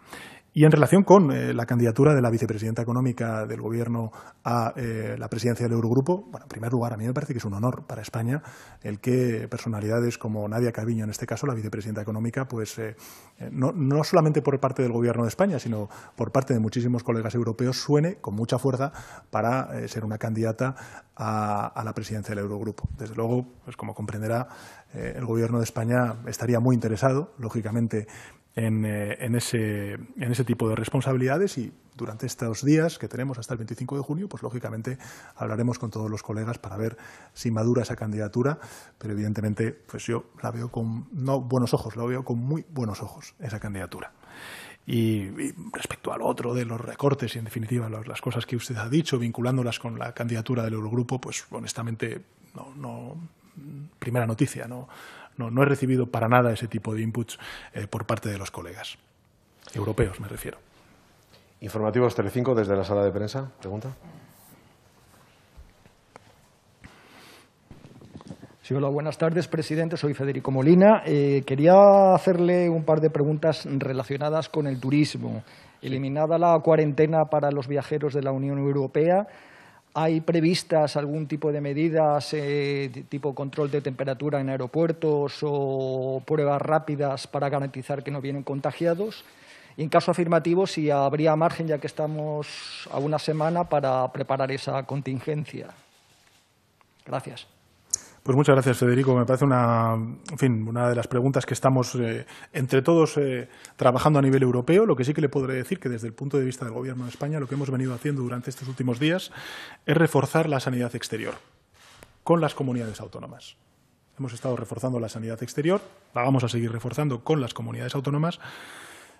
Y en relación con eh, la candidatura de la vicepresidenta económica del Gobierno a eh, la presidencia del Eurogrupo, bueno, en primer lugar, a mí me parece que es un honor para España el que personalidades como Nadia Calviño, en este caso la vicepresidenta económica, pues eh, no, no, solamente por parte del Gobierno de España, sino por parte de muchísimos colegas europeos, suene con mucha fuerza para ser una candidata a, a, la presidencia del Eurogrupo. Desde luego, pues como comprenderá, el Gobierno de España estaría muy interesado, lógicamente, eh, en, ese, en, ese, tipo de responsabilidades y durante estos días que tenemos hasta el 25 de junio, pues lógicamente hablaremos con todos los colegas para ver si madura esa candidatura, pero evidentemente pues yo la veo con no buenos ojos, la veo con muy buenos ojos esa candidatura. Y, respecto al otro de los recortes y en definitiva las, cosas que usted ha dicho vinculándolas con la candidatura del Eurogrupo, pues honestamente no primera noticia, no no, he recibido para nada ese tipo de inputs eh, por parte de los colegas. Europeos, me refiero. Informativos Telecinco desde la sala de prensa. Pregunta. Sí, hola, buenas tardes, presidente. Soy Federico Molina. Eh, quería hacerle un par de preguntas relacionadas con el turismo. Eliminada la cuarentena para los viajeros de la Unión Europea, ¿Hay previstas algún tipo de medidas, eh, tipo control de temperatura en aeropuertos o pruebas rápidas para garantizar que no vienen contagiados? Y en caso afirmativo, si habría margen, ya que estamos a una semana, para preparar esa contingencia. Gracias. Pues muchas gracias, Federico. Me parece una, en fin, una de las preguntas que estamos eh, entre todos eh, trabajando a nivel europeo. Lo que sí que le podré decir que desde el punto de vista del Gobierno de España lo que hemos venido haciendo durante estos últimos días es reforzar la sanidad exterior con las comunidades autónomas. Hemos estado reforzando la sanidad exterior, la vamos a seguir reforzando con las comunidades autónomas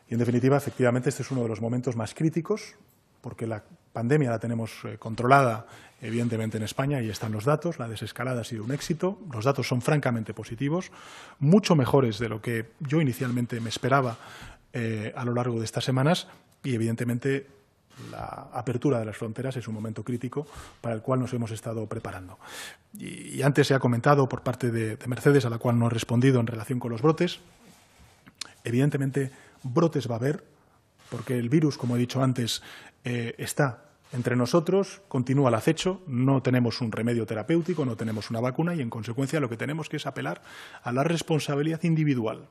y, en definitiva, efectivamente, este es uno de los momentos más críticos porque la pandemia la tenemos eh, controlada, evidentemente, en España, y están los datos, la desescalada ha sido un éxito, los datos son francamente positivos, mucho mejores de lo que yo inicialmente me esperaba eh, a lo largo de estas semanas y, evidentemente, la apertura de las fronteras es un momento crítico para el cual nos hemos estado preparando. Y, antes se ha comentado por parte de Mercedes, a la cual no he respondido en relación con los brotes, evidentemente brotes va a haber, porque el virus, como he dicho antes, eh, está entre nosotros, continúa el acecho, no tenemos un remedio terapéutico, no tenemos una vacuna y, en consecuencia, lo que tenemos que es apelar a la responsabilidad individual.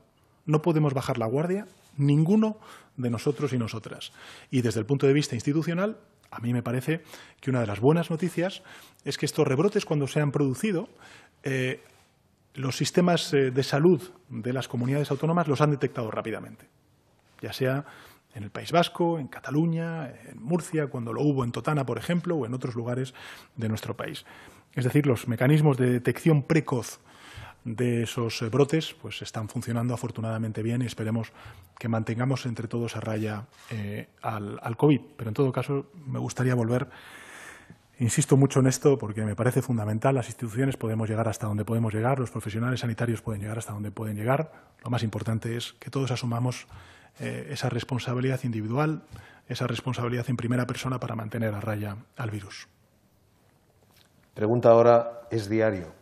No podemos bajar la guardia, ninguno de nosotros y nosotras. Y desde el punto de vista institucional, a mí me parece que una de las buenas noticias es que estos rebrotes, cuando se han producido, eh, los sistemas eh, de salud de las comunidades autónomas los han detectado rápidamente, ya sea en el País Vasco, en Cataluña, en Murcia, cuando lo hubo en Totana, por ejemplo, o en otros lugares de nuestro país. Es decir, los mecanismos de detección precoz de esos eh, brotes pues están funcionando afortunadamente bien y esperemos que mantengamos entre todos a raya eh, al, al COVID. Pero en todo caso, me gustaría volver Insisto mucho en esto porque me parece fundamental. Las instituciones podemos llegar hasta donde podemos llegar, los profesionales sanitarios pueden llegar hasta donde pueden llegar. Lo más importante es que todos asumamos eh, esa responsabilidad individual, esa responsabilidad en primera persona para mantener a raya al virus. Pregunta ahora, es diario.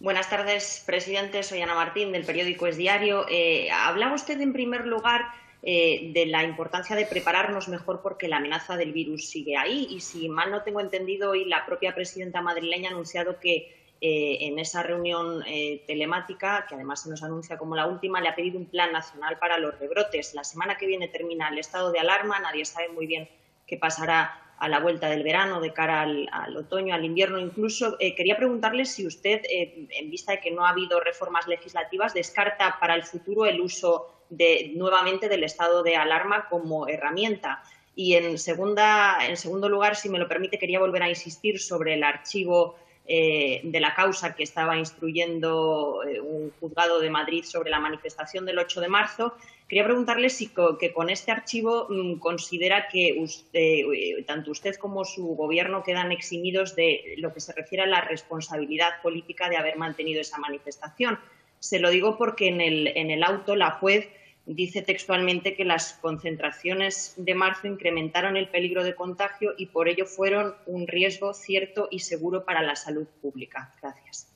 Buenas tardes, presidente. Soy Ana Martín del periódico Es Diario. Eh, hablaba usted, en primer lugar, eh, de la importancia de prepararnos mejor porque la amenaza del virus sigue ahí. Y si mal no tengo entendido, hoy la propia presidenta madrileña ha anunciado que eh, en esa reunión eh, telemática, que además se nos anuncia como la última, le ha pedido un plan nacional para los rebrotes. La semana que viene termina el estado de alarma, nadie sabe muy bien qué pasará a la vuelta del verano, de cara al, otoño, al invierno incluso. Eh, quería preguntarle si usted, en vista de que no ha habido reformas legislativas, descarta para el futuro el uso de, nuevamente del estado de alarma como herramienta. Y en, segunda, en segundo lugar, si me lo permite, quería volver a insistir sobre el archivo eh, de la causa que estaba instruyendo eh, un juzgado de Madrid sobre la manifestación del 8 de marzo. Quería preguntarle si que con este archivo mm, considera que eh, tanto usted como su gobierno quedan eximidos de lo que se refiere a la responsabilidad política de haber mantenido esa manifestación. Se lo digo porque en el, en el auto la juez Dice textualmente que las concentraciones de marzo incrementaron el peligro de contagio y por ello fueron un riesgo cierto y seguro para la salud pública. Gracias.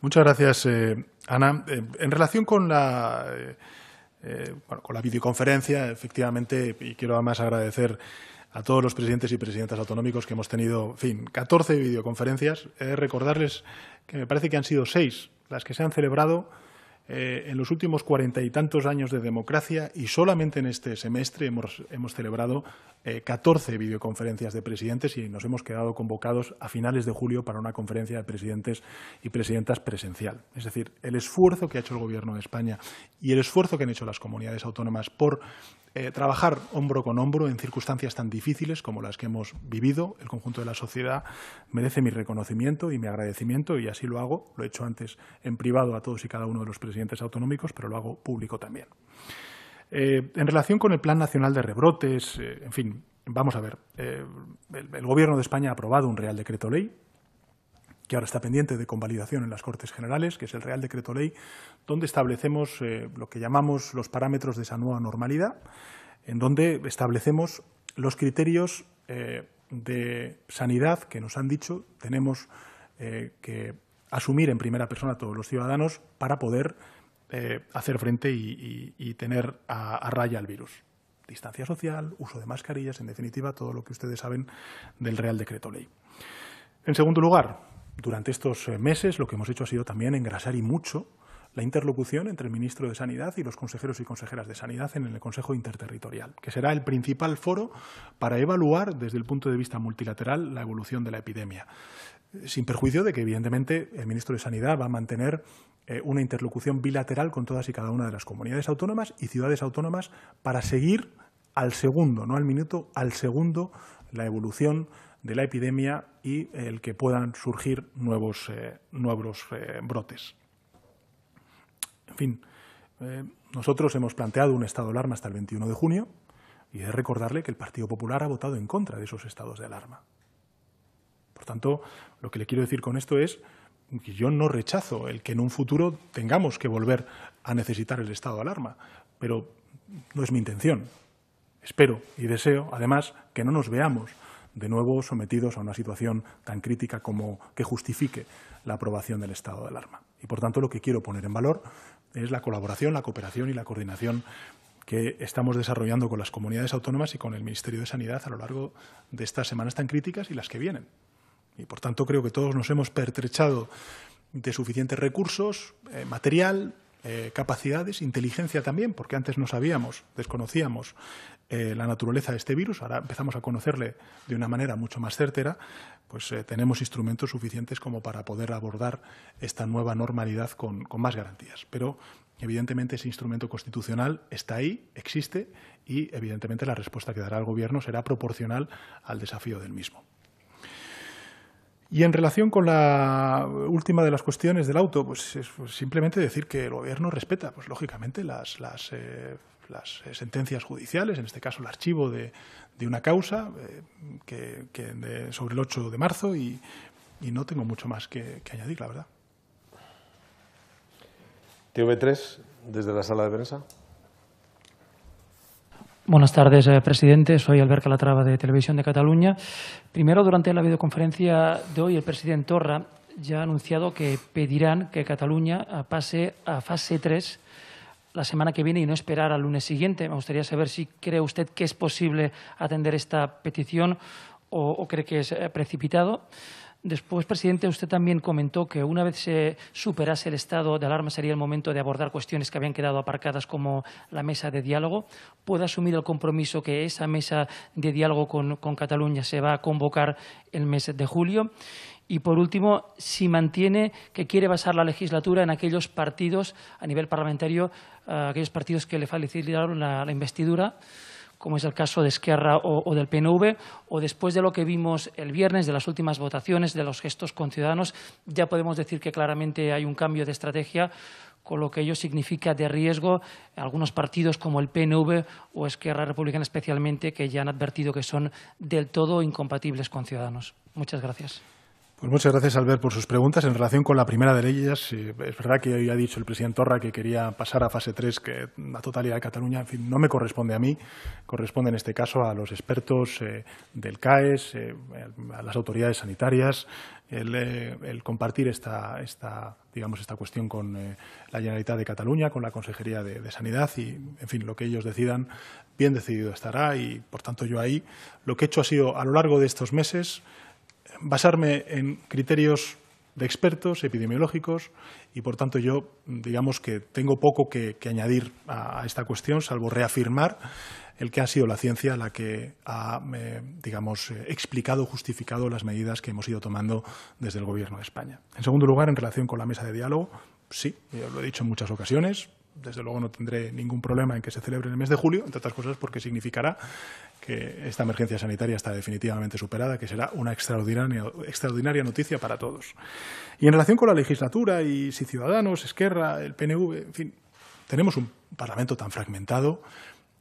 Muchas gracias, eh, Ana. Eh, en relación con la. Eh, con la videoconferencia, efectivamente, y quiero además agradecer a todos los presidentes y presidentas autonómicos que hemos tenido, en fin, 14 videoconferencias. recordarles que me parece que han sido seis las que se han celebrado eh, en los últimos cuarenta y tantos años de democracia y solamente en este semestre hemos, celebrado eh, catorce videoconferencias de presidentes y nos hemos quedado convocados a finales de julio para una conferencia de presidentes y presidentas presencial. Es decir, el esfuerzo que ha hecho el Gobierno de España y el esfuerzo que han hecho las comunidades autónomas por eh, trabajar hombro con hombro en circunstancias tan difíciles como las que hemos vivido, el conjunto de la sociedad merece mi reconocimiento y mi agradecimiento y así lo hago. Lo he hecho antes en privado a todos y cada uno de los presidentes autonómicos, pero lo hago público también. Eh, en relación con el Plan Nacional de Rebrotes, eh, en fin, vamos a ver, eh, el, Gobierno de España ha aprobado un Real Decreto Ley que ahora está pendiente de convalidación en las Cortes Generales, que es el Real Decreto Ley, donde establecemos lo que llamamos los parámetros de esa nueva normalidad, en donde establecemos los criterios de sanidad que nos han dicho tenemos que asumir en primera persona a todos los ciudadanos para poder eh, hacer frente y, tener a, a raya el virus. Distancia social, uso de mascarillas, en definitiva, todo lo que ustedes saben del Real Decreto Ley. En segundo lugar, durante estos eh, meses lo que hemos hecho ha sido también engrasar y mucho la interlocución entre el ministro de Sanidad y los consejeros y consejeras de Sanidad en el Consejo Interterritorial, que será el principal foro para evaluar desde el punto de vista multilateral la evolución de la epidemia sin perjuicio de que, evidentemente, el ministro de Sanidad va a mantener eh, una interlocución bilateral con todas y cada una de las comunidades autónomas y ciudades autónomas para seguir al segundo, no al minuto, al segundo, la evolución de la epidemia y el que puedan surgir nuevos, eh, nuevos eh, brotes. En fin, nosotros hemos planteado un estado de alarma hasta el 21 de junio y es recordarle que el Partido Popular ha votado en contra de esos estados de alarma. Por tanto, lo que le quiero decir con esto es que yo no rechazo el que en un futuro tengamos que volver a necesitar el estado de alarma, pero no es mi intención. Espero y deseo, además, que no nos veamos de nuevo sometidos a una situación tan crítica como que justifique la aprobación del estado de alarma. Y, por tanto, lo que quiero poner en valor es la colaboración, la cooperación y la coordinación que estamos desarrollando con las comunidades autónomas y con el Ministerio de Sanidad a lo largo de estas semanas tan críticas y las que vienen. Y por tanto creo que todos nos hemos pertrechado de suficientes recursos, eh, material, eh, capacidades, inteligencia también, porque antes no sabíamos, desconocíamos eh, la naturaleza de este virus, ahora empezamos a conocerle de una manera mucho más certera, pues tenemos instrumentos suficientes como para poder abordar esta nueva normalidad con, con, más garantías. Pero, evidentemente, ese instrumento constitucional está ahí, existe, y, evidentemente, la respuesta que dará el Gobierno será proporcional al desafío del mismo. Y en relación con la última de las cuestiones del auto, pues, es, pues simplemente decir que el gobierno respeta, pues lógicamente, las, eh, eh, sentencias judiciales, en este caso el archivo de, una causa eh, que, sobre el 8 de marzo y, no tengo mucho más que, que añadir, la verdad. TV3, desde la sala de prensa. Buenas tardes, eh, presidente. Soy Albert Calatrava de Televisión de Cataluña. Primero, durante la videoconferencia de hoy, el presidente Torra ya ha anunciado que pedirán que Cataluña pase a fase 3 la semana que viene y no esperar al lunes siguiente. Me gustaría saber si cree usted que es posible atender esta petición o, o cree que es eh, precipitado. Después, presidente, usted también comentó que una vez se superase el estado de alarma sería el momento de abordar cuestiones que habían quedado aparcadas como la mesa de diálogo. ¿Puede asumir el compromiso que esa mesa de diálogo con, Cataluña se va a convocar el mes de julio? Y, por último, si mantiene que quiere basar la legislatura en aquellos partidos a nivel parlamentario, eh, aquellos partidos que le facilitaron la investidura, como es el caso de Esquerra o, del PNV, o después de lo que vimos el viernes, de las últimas votaciones, de los gestos con Ciudadanos, ya podemos decir que claramente hay un cambio de estrategia, con lo que ello significa de riesgo algunos partidos como el PNV o Esquerra Republicana especialmente, que ya han advertido que son del todo incompatibles con Ciudadanos. Muchas gracias. Pues muchas gracias, Albert, por sus preguntas. En relación con la primera de ellas, es verdad que hoy ha dicho el presidente Torra que quería pasar a fase 3, que la totalidad de Cataluña, en fin, no me corresponde a mí, corresponde en este caso a los expertos eh, del CAES, eh, a las autoridades sanitarias, eh, el, compartir esta, esta, digamos, esta cuestión con la Generalitat de Cataluña, con la Consejería de Sanidad y, en fin, lo que ellos decidan, bien decidido estará y, por tanto, yo ahí lo que he hecho ha sido, a lo largo de estos meses, basarme en criterios de expertos epidemiológicos y, por tanto, yo digamos que tengo poco que, añadir a, esta cuestión, salvo reafirmar el que ha sido la ciencia la que ha, eh, digamos, eh, explicado, justificado las medidas que hemos ido tomando desde el Gobierno de España. En segundo lugar, en relación con la mesa de diálogo, sí, yo lo he dicho en muchas ocasiones, desde luego no tendré ningún problema en que se celebre en el mes de julio, entre otras cosas porque significará que esta emergencia sanitaria está definitivamente superada, que será una extraordinaria, noticia para todos. Y en relación con la legislatura y si Ciudadanos, Esquerra, el PNV, en fin, tenemos un Parlamento tan fragmentado.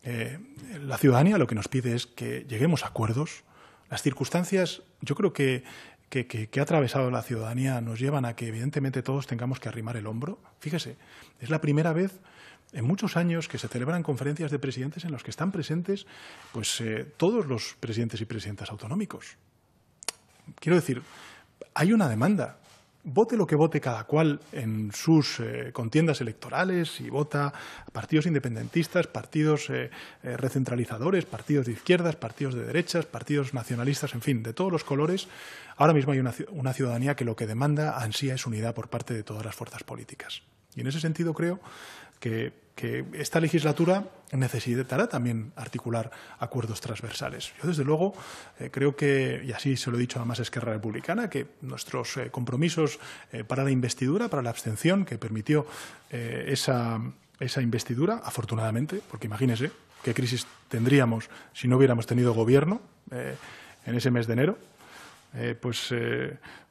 Eh, la ciudadanía lo que nos pide es que lleguemos a acuerdos. Las circunstancias, yo creo que que, ha atravesado la ciudadanía nos llevan a que evidentemente todos tengamos que arrimar el hombro. Fíjese, es la primera vez en muchos años que se celebran conferencias de presidentes en las que están presentes pues, eh, todos los presidentes y presidentas autonómicos. Quiero decir, hay una demanda vote lo que vote cada cual en sus eh, contiendas electorales, si vota partidos independentistas, partidos eh, eh, recentralizadores, partidos de izquierdas, partidos de derechas, partidos nacionalistas, en fin, de todos los colores, ahora mismo hay una, una ciudadanía que lo que demanda ansía es unidad por parte de todas las fuerzas políticas. Y en ese sentido creo que que esta legislatura necesitará también articular acuerdos transversales. Yo, desde luego, eh, creo que, y así se lo he dicho la más Esquerra Republicana, que nuestros eh, compromisos eh, para la investidura, para la abstención, que permitió esa, investidura, afortunadamente, porque imagínese qué crisis tendríamos si no hubiéramos tenido gobierno en ese mes de enero, pues,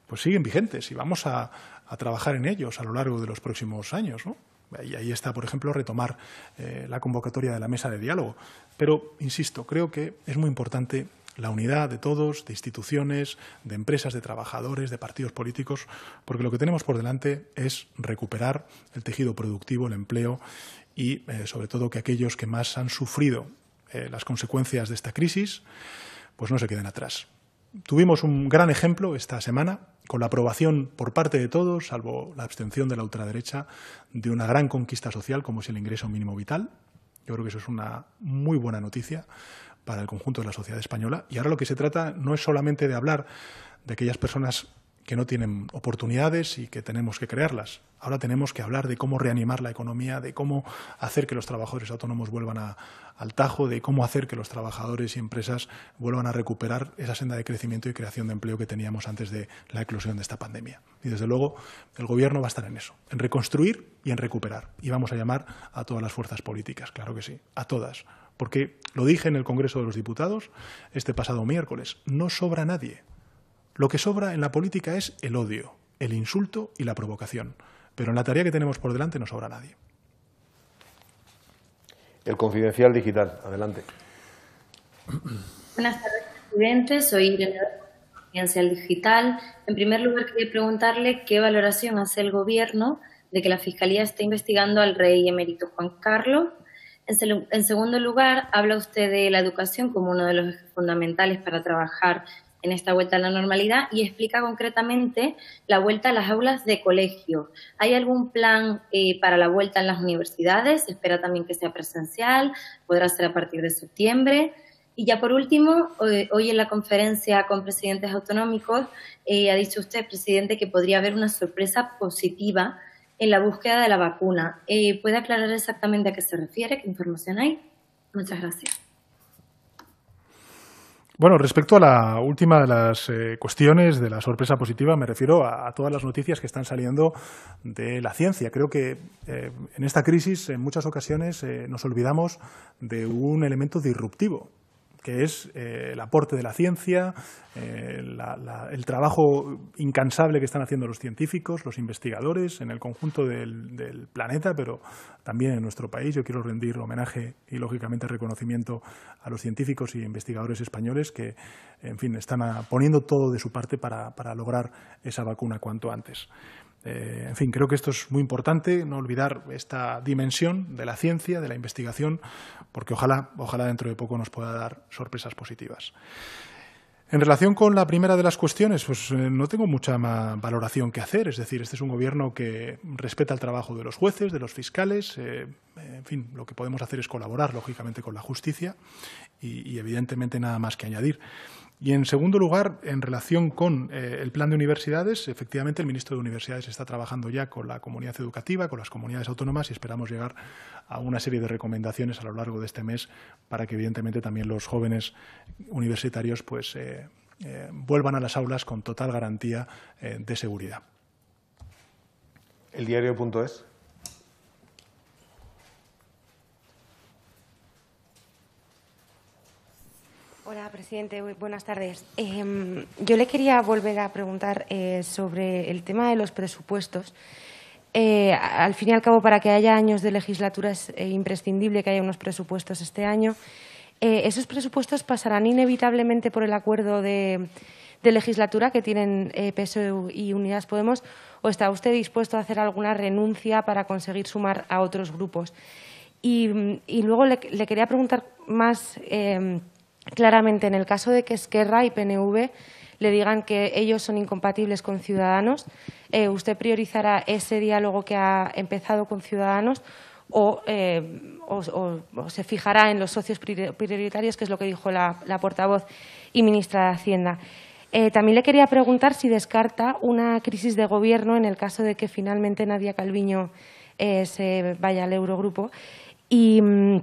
pues siguen vigentes y vamos a, a trabajar en ellos a lo largo de los próximos años, ¿no? Y ahí está, por ejemplo, retomar eh, la convocatoria de la mesa de diálogo. Pero, insisto, creo que es muy importante la unidad de todos, de instituciones, de empresas, de trabajadores, de partidos políticos, porque lo que tenemos por delante es recuperar el tejido productivo, el empleo y, eh, sobre todo, que aquellos que más han sufrido eh, las consecuencias de esta crisis, pues no se queden atrás. Tuvimos un gran ejemplo esta semana con la aprobación por parte de todos, salvo la abstención de la ultraderecha, de una gran conquista social como es el ingreso mínimo vital. Yo creo que eso es una muy buena noticia para el conjunto de la sociedad española. Y ahora lo que se trata no es solamente de hablar de aquellas personas que no tienen oportunidades y que tenemos que crearlas. Ahora tenemos que hablar de cómo reanimar la economía, de cómo hacer que los trabajadores autónomos vuelvan al tajo, de cómo hacer que los trabajadores y empresas vuelvan a recuperar esa senda de crecimiento y creación de empleo que teníamos antes de la eclosión de esta pandemia. Y desde luego el Gobierno va a estar en eso, en reconstruir y en recuperar. Y vamos a llamar a todas las fuerzas políticas, claro que sí, a todas. Porque lo dije en el Congreso de los Diputados este pasado miércoles, no sobra nadie. Lo que sobra en la política es el odio, el insulto y la provocación. Pero en la tarea que tenemos por delante no sobra nadie. El confidencial digital, adelante. Buenas tardes, presidente. Soy Irene Confidencial Digital. En primer lugar, quería preguntarle qué valoración hace el Gobierno de que la Fiscalía esté investigando al rey emérito Juan Carlos. En, segundo lugar, habla usted de la educación como uno de los ejes fundamentales para trabajar en esta vuelta a la normalidad y explica concretamente la vuelta a las aulas de colegio. ¿Hay algún plan eh, para la vuelta en las universidades? Se espera también que sea presencial, podrá ser a partir de septiembre. Y ya por último, hoy, en la conferencia con presidentes autonómicos eh, ha dicho usted, presidente, que podría haber una sorpresa positiva en la búsqueda de la vacuna. Eh, ¿Puede aclarar exactamente a qué se refiere? ¿Qué información hay? Muchas gracias. Bueno, respecto a la última de las eh, cuestiones de la sorpresa positiva, me refiero a, todas las noticias que están saliendo de la ciencia. Creo que eh, en esta crisis, en muchas ocasiones, eh, nos olvidamos de un elemento disruptivo que es eh, el aporte de la ciencia, eh, el trabajo incansable que están haciendo los científicos, los investigadores en el conjunto del, planeta, pero también en nuestro país. Yo quiero rendir homenaje y, lógicamente, reconocimiento a los científicos y investigadores españoles que, en fin, están poniendo todo de su parte para lograr esa vacuna cuanto antes. Eh, en fin, creo que esto es muy importante, no olvidar esta dimensión de la ciencia, de la investigación, porque ojalá, ojalá dentro de poco nos pueda dar sorpresas positivas. En relación con la primera de las cuestiones, pues eh, no tengo mucha valoración que hacer. Es decir, este es un gobierno que respeta el trabajo de los jueces, de los fiscales. Eh, en fin, lo que podemos hacer es colaborar, lógicamente, con la justicia y evidentemente, nada más que añadir. Y en segundo lugar, en relación con eh, el plan de universidades, efectivamente el ministro de Universidades está trabajando ya con la comunidad educativa, con las comunidades autónomas y esperamos llegar a una serie de recomendaciones a lo largo de este mes para que evidentemente también los jóvenes universitarios pues, eh, eh, vuelvan a las aulas con total garantía de seguridad. El diario.es. Hola, presidente. Buenas tardes. Em, yo le quería volver a preguntar eh, sobre el tema de los presupuestos. Eh, al fin y al cabo, para que haya años de legislatura es eh, imprescindible que haya unos presupuestos este año. ¿Esos presupuestos pasarán inevitablemente por el acuerdo de, legislatura que tienen PSOE y Unidas Podemos o está usted dispuesto a hacer alguna renuncia para conseguir sumar a otros grupos? Y, luego le, quería preguntar más em, claramente en el caso de que Esquerra y PNV le digan que ellos son incompatibles con Ciudadanos, eh, usted priorizará ese diálogo que ha empezado con Ciudadanos o, eh, se fijará en los socios prioritarios, que es lo que dijo la, portavoz y ministra de Hacienda. Eh, también le quería preguntar si descarta una crisis de gobierno en el caso de que finalmente Nadia Calviño se vaya al Eurogrupo. Y... Mm,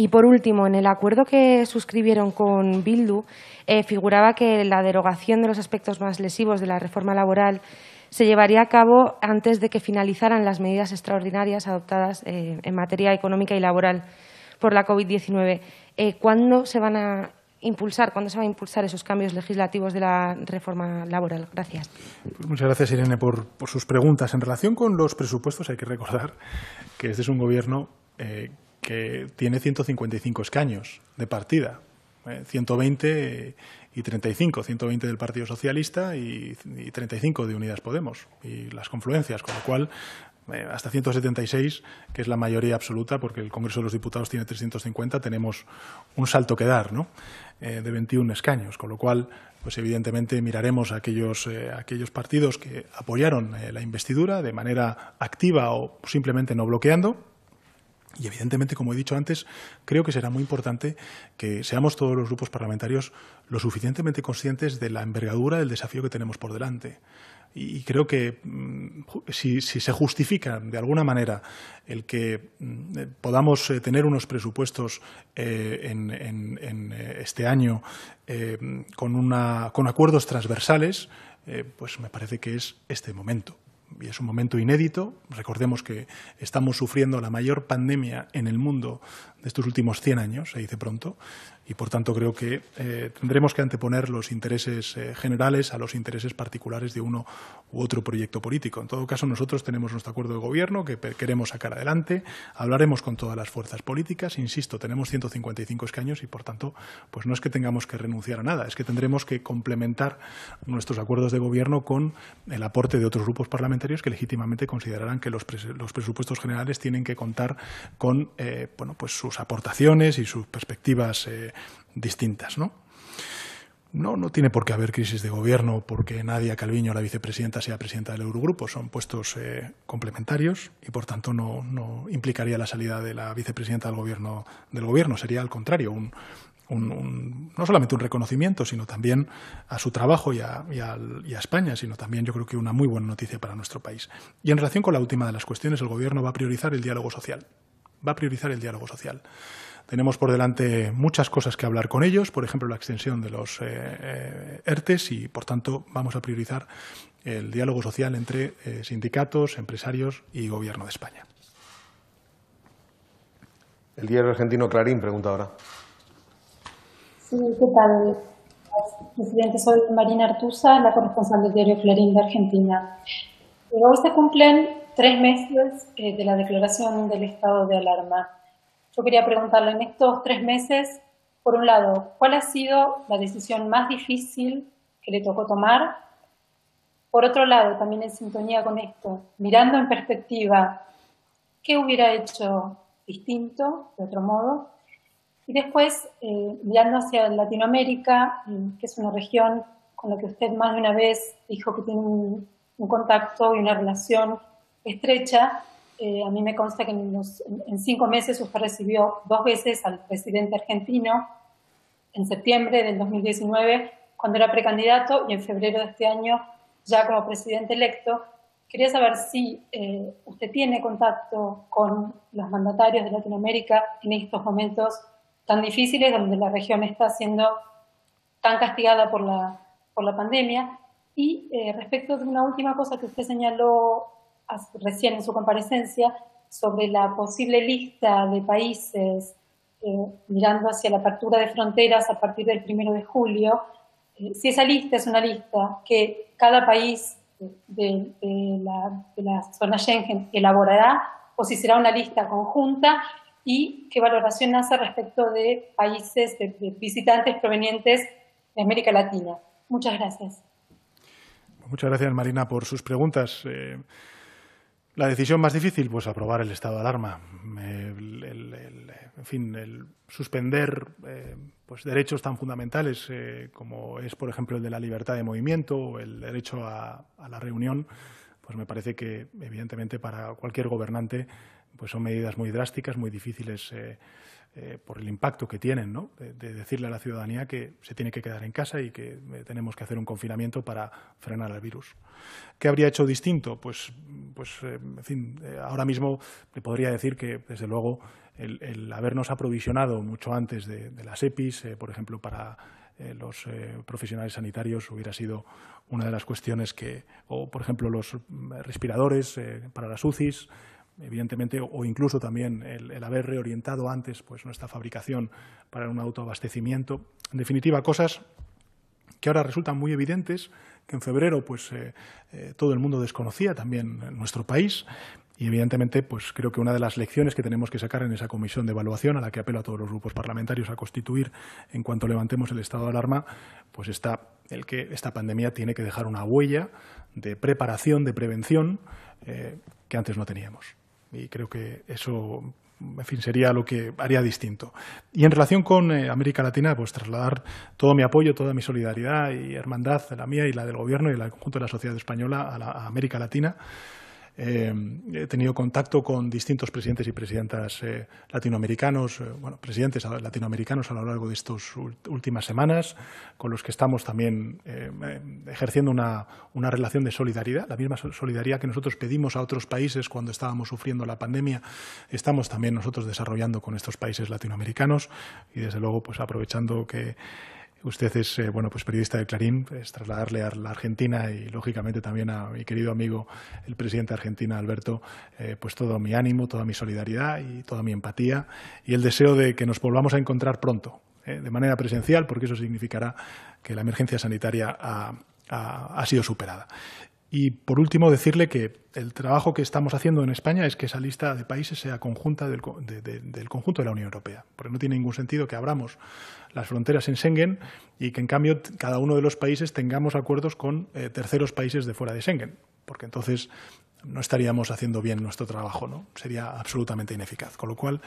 y por último, en el acuerdo que suscribieron con Bildu eh, figuraba que la derogación de los aspectos más lesivos de la reforma laboral se llevaría a cabo antes de que finalizaran las medidas extraordinarias adoptadas eh, en materia económica y laboral por la COVID-19. Eh, ¿Cuándo se van a impulsar, cuándo se van a impulsar esos cambios legislativos de la reforma laboral? Gracias. Pues muchas gracias, Irene, por, sus preguntas. En relación con los presupuestos, hay que recordar que este es un gobierno que tiene 155 escaños de partida, 120 eh, y 35, 120 del Partido Socialista y, y 35 de Unidas Podemos y las confluencias, con lo cual eh, hasta 176, que es la mayoría absoluta, porque el Congreso de los Diputados tiene 350, tenemos un salto que dar, ¿no? Eh, de 21 escaños, con lo cual, pues evidentemente miraremos aquellos, aquellos partidos que apoyaron la investidura de manera activa o simplemente no bloqueando, y evidentemente, como he dicho antes, creo que será muy importante que seamos todos los grupos parlamentarios lo suficientemente conscientes de la envergadura del desafío que tenemos por delante. Y creo que mm, si, se justifica de alguna manera el que mm, eh, podamos eh, tener unos presupuestos eh, en, este año con, acuerdos transversales, pues me parece que es este momento y es un momento inédito. Recordemos que estamos sufriendo la mayor pandemia en el mundo de estos últimos 100 años, se dice pronto, y por tanto creo que eh, tendremos que anteponer los intereses eh, generales a los intereses particulares de uno u otro proyecto político. En todo caso, nosotros tenemos nuestro acuerdo de gobierno que queremos sacar adelante, hablaremos con todas las fuerzas políticas, insisto, tenemos 155 escaños y por tanto, pues no es que tengamos que renunciar a nada, es que tendremos que complementar nuestros acuerdos de gobierno con el aporte de otros grupos parlamentarios que legítimamente considerarán que los, los presupuestos generales tienen que contar con eh, bueno, pues su sus aportaciones y sus perspectivas eh, distintas. ¿no? No, tiene por qué haber crisis de gobierno porque Nadia Calviño, la vicepresidenta, sea presidenta del Eurogrupo. Son puestos eh, complementarios y, por tanto, no, implicaría la salida de la vicepresidenta del gobierno. Del gobierno. Sería, al contrario, no solamente un reconocimiento, sino también a su trabajo y a, y a, España, sino también yo creo que una muy buena noticia para nuestro país. Y en relación con la última de las cuestiones, el Gobierno va a priorizar el diálogo social va a priorizar el diálogo social. Tenemos por delante muchas cosas que hablar con ellos, por ejemplo, la extensión de los eh, eh, ERTES y, por tanto, vamos a priorizar el diálogo social entre eh, sindicatos, empresarios y Gobierno de España. El diario argentino Clarín pregunta ahora. Sí, ¿qué tal? Presidente, soy Marina Artusa, la corresponsal del diario Clarín de Argentina. Hoy se cumplen tres meses de la declaración del estado de alarma. Yo quería preguntarle, en estos tres meses, por un lado, ¿cuál ha sido la decisión más difícil que le tocó tomar? Por otro lado, también en sintonía con esto, mirando en perspectiva, ¿qué hubiera hecho distinto, de otro modo? Y después, eh, mirando hacia Latinoamérica, eh, que es una región con la que usted más de una vez dijo que tiene un, un contacto y una relación estrecha. Eh, a mí me consta que en, cinco meses usted recibió dos veces al presidente argentino, en septiembre del 2019, cuando era precandidato, y en febrero de este año, ya como presidente electo. Quería saber si eh, usted tiene contacto con los mandatarios de Latinoamérica en estos momentos tan difíciles, donde la región está siendo tan castigada por la, por la pandemia. Y eh, respecto de una última cosa que usted señaló recién en su comparecencia sobre la posible lista de países eh, mirando hacia la apertura de fronteras a partir del primero de julio, eh, si esa lista es una lista que cada país eh, de, la, zona Schengen elaborará o si será una lista conjunta y qué valoración hace respecto de países, de, visitantes provenientes de América Latina. Muchas gracias. Muchas gracias, Marina, por sus preguntas. La decisión más difícil, pues aprobar el estado de alarma. en fin, el suspender eh, pues, derechos tan fundamentales eh, como es, por ejemplo, el de la libertad de movimiento o el derecho a, la reunión, pues me parece que, evidentemente, para cualquier gobernante pues son medidas muy drásticas, muy difíciles. Eh, eh, por el impacto que tienen, de, decirle a la ciudadanía que se tiene que quedar en casa y que eh, tenemos que hacer un confinamiento para frenar el virus. ¿Qué habría hecho distinto? Pues, pues eh, en fin, ahora mismo le podría decir que, desde luego, el, habernos aprovisionado mucho antes de, las EPIs, por ejemplo, para los profesionales sanitarios hubiera sido una de las cuestiones que, o por ejemplo los mm, respiradores para las UCIs, evidentemente, o incluso también el, haber reorientado antes pues, nuestra fabricación para un autoabastecimiento. En definitiva, cosas que ahora resultan muy evidentes, que en febrero pues, eh, eh, todo el mundo desconocía, también nuestro país, y evidentemente, pues creo que una de las lecciones que tenemos que sacar en esa comisión de evaluación, a la que apelo a todos los grupos parlamentarios a constituir en cuanto levantemos el estado de alarma, pues está el que esta pandemia tiene que dejar una huella de preparación, de prevención, eh, que antes no teníamos. Y creo que eso en fin, sería lo que haría distinto. Y en relación con eh, América Latina, pues trasladar todo mi apoyo, toda mi solidaridad y hermandad, la mía y la del Gobierno y la conjunto de la sociedad española a, la, a América Latina. Eh, he tenido contacto con distintos presidentes y presidentas eh, latinoamericanos, eh, bueno, presidentes latinoamericanos a lo largo de estas últimas semanas, con los que estamos también ejerciendo una, relación de solidaridad, la misma solidaridad que nosotros pedimos a otros países cuando estábamos sufriendo la pandemia, estamos también nosotros desarrollando con estos países latinoamericanos y desde luego pues aprovechando que Usted es eh, bueno, pues periodista de Clarín, es trasladarle a la Argentina y lógicamente también a mi querido amigo el presidente Argentina Alberto, eh, pues todo mi ánimo, toda mi solidaridad y toda mi empatía y el deseo de que nos volvamos a encontrar pronto, eh, de manera presencial, porque eso significará que la emergencia sanitaria ha sido superada. Y por último, decirle que el trabajo que estamos haciendo en España es que esa lista de países sea conjunta del, conjunto de la Unión Europea, porque no tiene ningún sentido que abramos las fronteras en Schengen y que, en cambio, cada uno de los países tengamos acuerdos con eh, terceros países de fuera de Schengen, porque entonces no estaríamos haciendo bien nuestro trabajo, ¿no? sería absolutamente ineficaz. Con lo cual,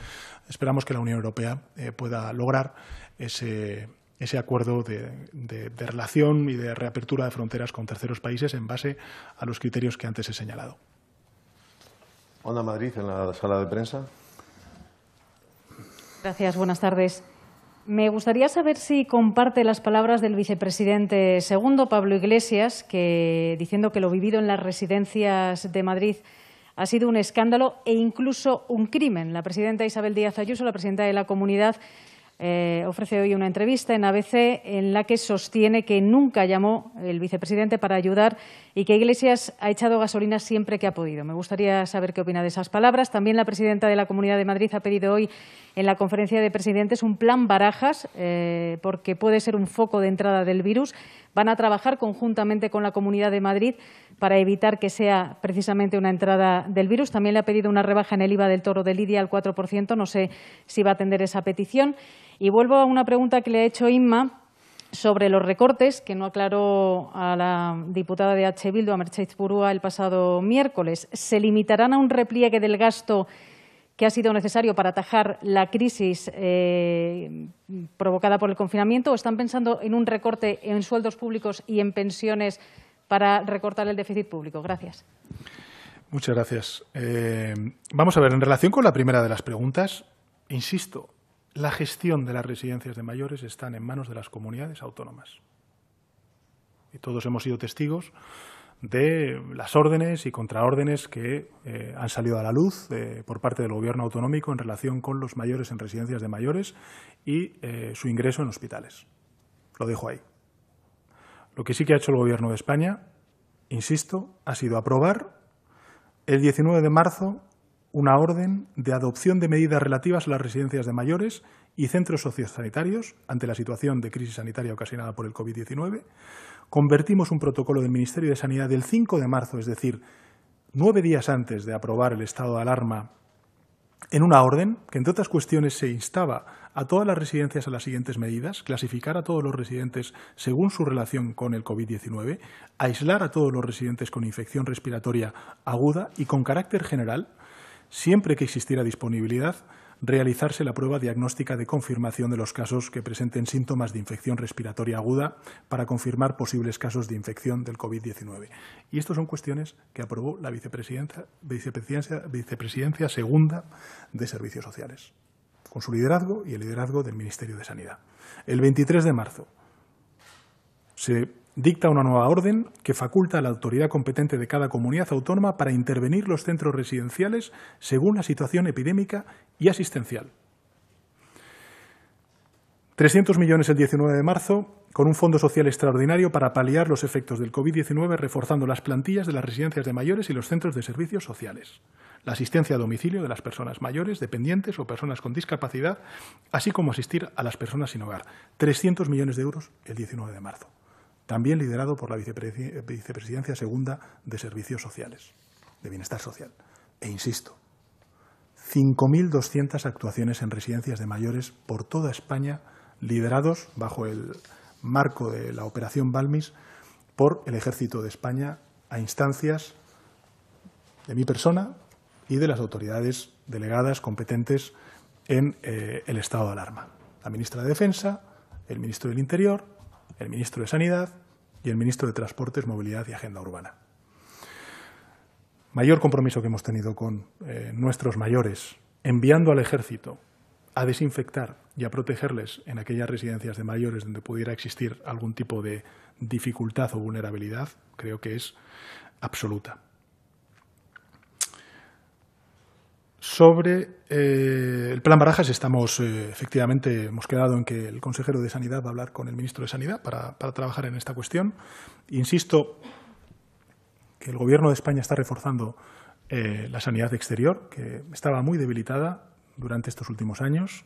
esperamos que la Unión Europea eh, pueda lograr ese ese acuerdo de, relación y de reapertura de fronteras con terceros países en base a los criterios que antes he señalado. Onda Madrid, en la sala de prensa. Gracias, buenas tardes. Me gustaría saber si comparte las palabras del vicepresidente segundo, Pablo Iglesias, que diciendo que lo vivido en las residencias de Madrid ha sido un escándalo e incluso un crimen. La presidenta Isabel Díaz Ayuso, la presidenta de la comunidad, eh, ofrece hoy una entrevista en ABC en la que sostiene que nunca llamó el vicepresidente para ayudar y que Iglesias ha echado gasolina siempre que ha podido. Me gustaría saber qué opina de esas palabras. También la presidenta de la Comunidad de Madrid ha pedido hoy en la conferencia de presidentes un plan barajas eh, porque puede ser un foco de entrada del virus. Van a trabajar conjuntamente con la Comunidad de Madrid para evitar que sea precisamente una entrada del virus. También le ha pedido una rebaja en el IVA del toro de Lidia al 4%. No sé si va a atender esa petición. Y vuelvo a una pregunta que le ha hecho Inma sobre los recortes que no aclaró a la diputada de H. Bildu, a Mercedes el pasado miércoles. ¿Se limitarán a un repliegue del gasto que ha sido necesario para atajar la crisis eh, provocada por el confinamiento o están pensando en un recorte en sueldos públicos y en pensiones para recortar el déficit público? Gracias. Muchas gracias. Eh, vamos a ver, en relación con la primera de las preguntas, insisto, la gestión de las residencias de mayores están en manos de las comunidades autónomas. Y todos hemos sido testigos de las órdenes y contraórdenes que eh, han salido a la luz eh, por parte del Gobierno autonómico en relación con los mayores en residencias de mayores y eh, su ingreso en hospitales. Lo dejo ahí. Lo que sí que ha hecho el Gobierno de España, insisto, ha sido aprobar el 19 de marzo una orden de adopción de medidas relativas a las residencias de mayores y centros sociosanitarios ante la situación de crisis sanitaria ocasionada por el COVID-19. Convertimos un protocolo del Ministerio de Sanidad del 5 de marzo, es decir, nueve días antes de aprobar el estado de alarma, en una orden que, entre otras cuestiones, se instaba a todas las residencias a las siguientes medidas, clasificar a todos los residentes según su relación con el COVID-19, aislar a todos los residentes con infección respiratoria aguda y con carácter general, siempre que existiera disponibilidad, realizarse la prueba diagnóstica de confirmación de los casos que presenten síntomas de infección respiratoria aguda para confirmar posibles casos de infección del COVID-19. Y estas son cuestiones que aprobó la vicepresidencia, vicepresidencia segunda de Servicios Sociales, con su liderazgo y el liderazgo del Ministerio de Sanidad. El 23 de marzo se dicta una nueva orden que faculta a la autoridad competente de cada comunidad autónoma para intervenir los centros residenciales según la situación epidémica y asistencial. 300 millones el 19 de marzo, con un fondo social extraordinario para paliar los efectos del COVID-19, reforzando las plantillas de las residencias de mayores y los centros de servicios sociales, la asistencia a domicilio de las personas mayores, dependientes o personas con discapacidad, así como asistir a las personas sin hogar. 300 millones de euros el 19 de marzo también liderado por la Vicepresidencia Segunda de Servicios Sociales, de Bienestar Social. E insisto, 5.200 actuaciones en residencias de mayores por toda España, liderados bajo el marco de la Operación Balmis por el Ejército de España a instancias de mi persona y de las autoridades delegadas competentes en eh, el estado de alarma. La ministra de Defensa, el ministro del Interior, el ministro de Sanidad y el ministro de Transportes, Movilidad y Agenda Urbana. Mayor compromiso que hemos tenido con eh, nuestros mayores, enviando al ejército a desinfectar y a protegerles en aquellas residencias de mayores donde pudiera existir algún tipo de dificultad o vulnerabilidad, creo que es absoluta. sobre eh, el plan Barajas. Estamos, eh, efectivamente, hemos quedado en que el consejero de Sanidad va a hablar con el ministro de Sanidad para, trabajar en esta cuestión. Insisto que el Gobierno de España está reforzando eh, la sanidad exterior, que estaba muy debilitada durante estos últimos años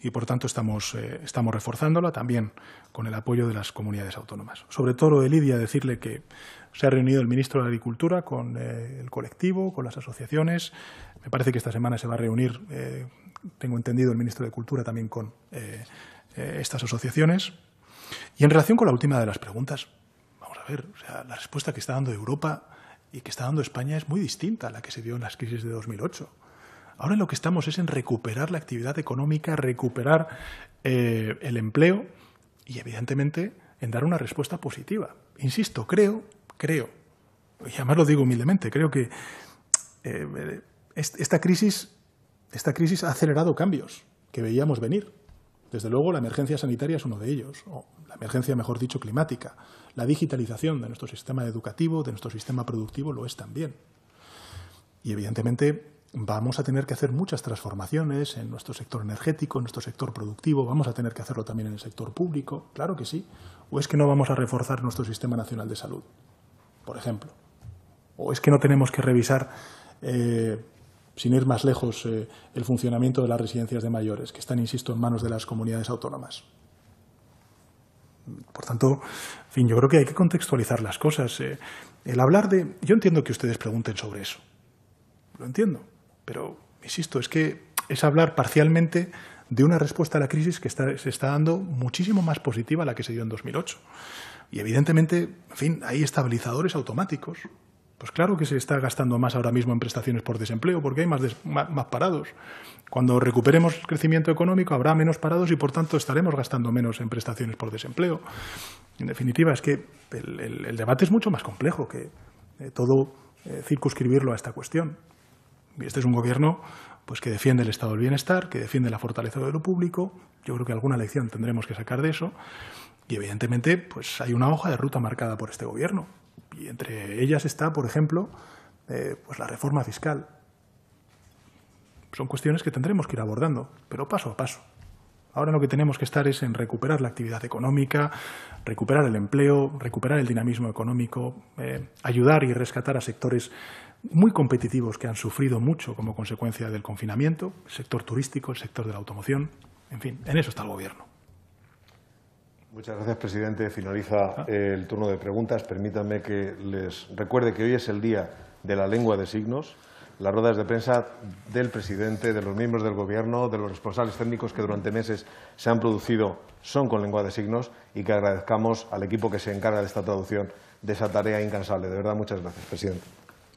y por tanto estamos, eh, estamos reforzándola también con el apoyo de las comunidades autónomas. Sobre todo lo de Lidia, decirle que se ha reunido el ministro de Agricultura con eh, el colectivo, con las asociaciones. Me parece que esta semana se va a reunir, eh, tengo entendido, el ministro de Cultura también con estas asociaciones. Y en relación con la última de las preguntas, vamos a ver, la respuesta que está dando Europa y que está dando España es muy distinta a la que se dio en las crisis de 2008. Ahora lo que estamos es en recuperar la actividad económica, recuperar eh, el empleo y, evidentemente, en dar una respuesta positiva. Insisto, creo, creo, y además lo digo humildemente, creo que eh, esta, crisis, esta crisis ha acelerado cambios que veíamos venir. Desde luego, la emergencia sanitaria es uno de ellos, o la emergencia, mejor dicho, climática. La digitalización de nuestro sistema educativo, de nuestro sistema productivo, lo es también. Y evidentemente vamos a tener que hacer muchas transformaciones en nuestro sector energético, en nuestro sector productivo, vamos a tener que hacerlo también en el sector público, claro que sí, o es que no vamos a reforzar nuestro sistema nacional de salud, por ejemplo, o es que no tenemos que revisar, eh, sin ir más lejos, eh, el funcionamiento de las residencias de mayores, que están, insisto, en manos de las comunidades autónomas. Por tanto, en fin, yo creo que hay que contextualizar las cosas. Eh. el hablar de... Yo entiendo que ustedes pregunten sobre eso. Lo entiendo. Pero, insisto, es que es hablar parcialmente de una respuesta a la crisis que se está dando muchísimo más positiva a la que se dio en 2008. Y evidentemente, en fin, hay estabilizadores automáticos. Pues claro que se está gastando más ahora mismo en prestaciones por desempleo, porque hay más, más, parados. Cuando recuperemos el crecimiento económico habrá menos parados y por tanto estaremos gastando menos en prestaciones por desempleo. En definitiva, es que el, debate es mucho más complejo que eh, todo eh, circunscribirlo a esta cuestión este es un gobierno pues, que defiende el estado del bienestar, que defiende la fortaleza de lo público. Yo creo que alguna lección tendremos que sacar de eso. Y evidentemente pues, hay una hoja de ruta marcada por este gobierno. Y entre ellas está, por ejemplo, eh, pues, la reforma fiscal. Son cuestiones que tendremos que ir abordando, pero paso a paso. Ahora lo que tenemos que estar es en recuperar la actividad económica, recuperar el empleo, recuperar el dinamismo económico, eh, ayudar y rescatar a sectores muy competitivos que han sufrido mucho como consecuencia del confinamiento, el sector turístico, el sector de la automoción, en fin, en eso está el Gobierno. Muchas gracias, presidente. Finaliza ah. el turno de preguntas. Permítanme que les recuerde que hoy es el Día de la Lengua de Signos. Las ruedas de prensa del presidente, de los miembros del Gobierno, de los responsables técnicos que durante meses se han producido son con lengua de signos y que agradezcamos al equipo que se encarga de esta traducción, de esa tarea incansable. De verdad, muchas gracias, presidente.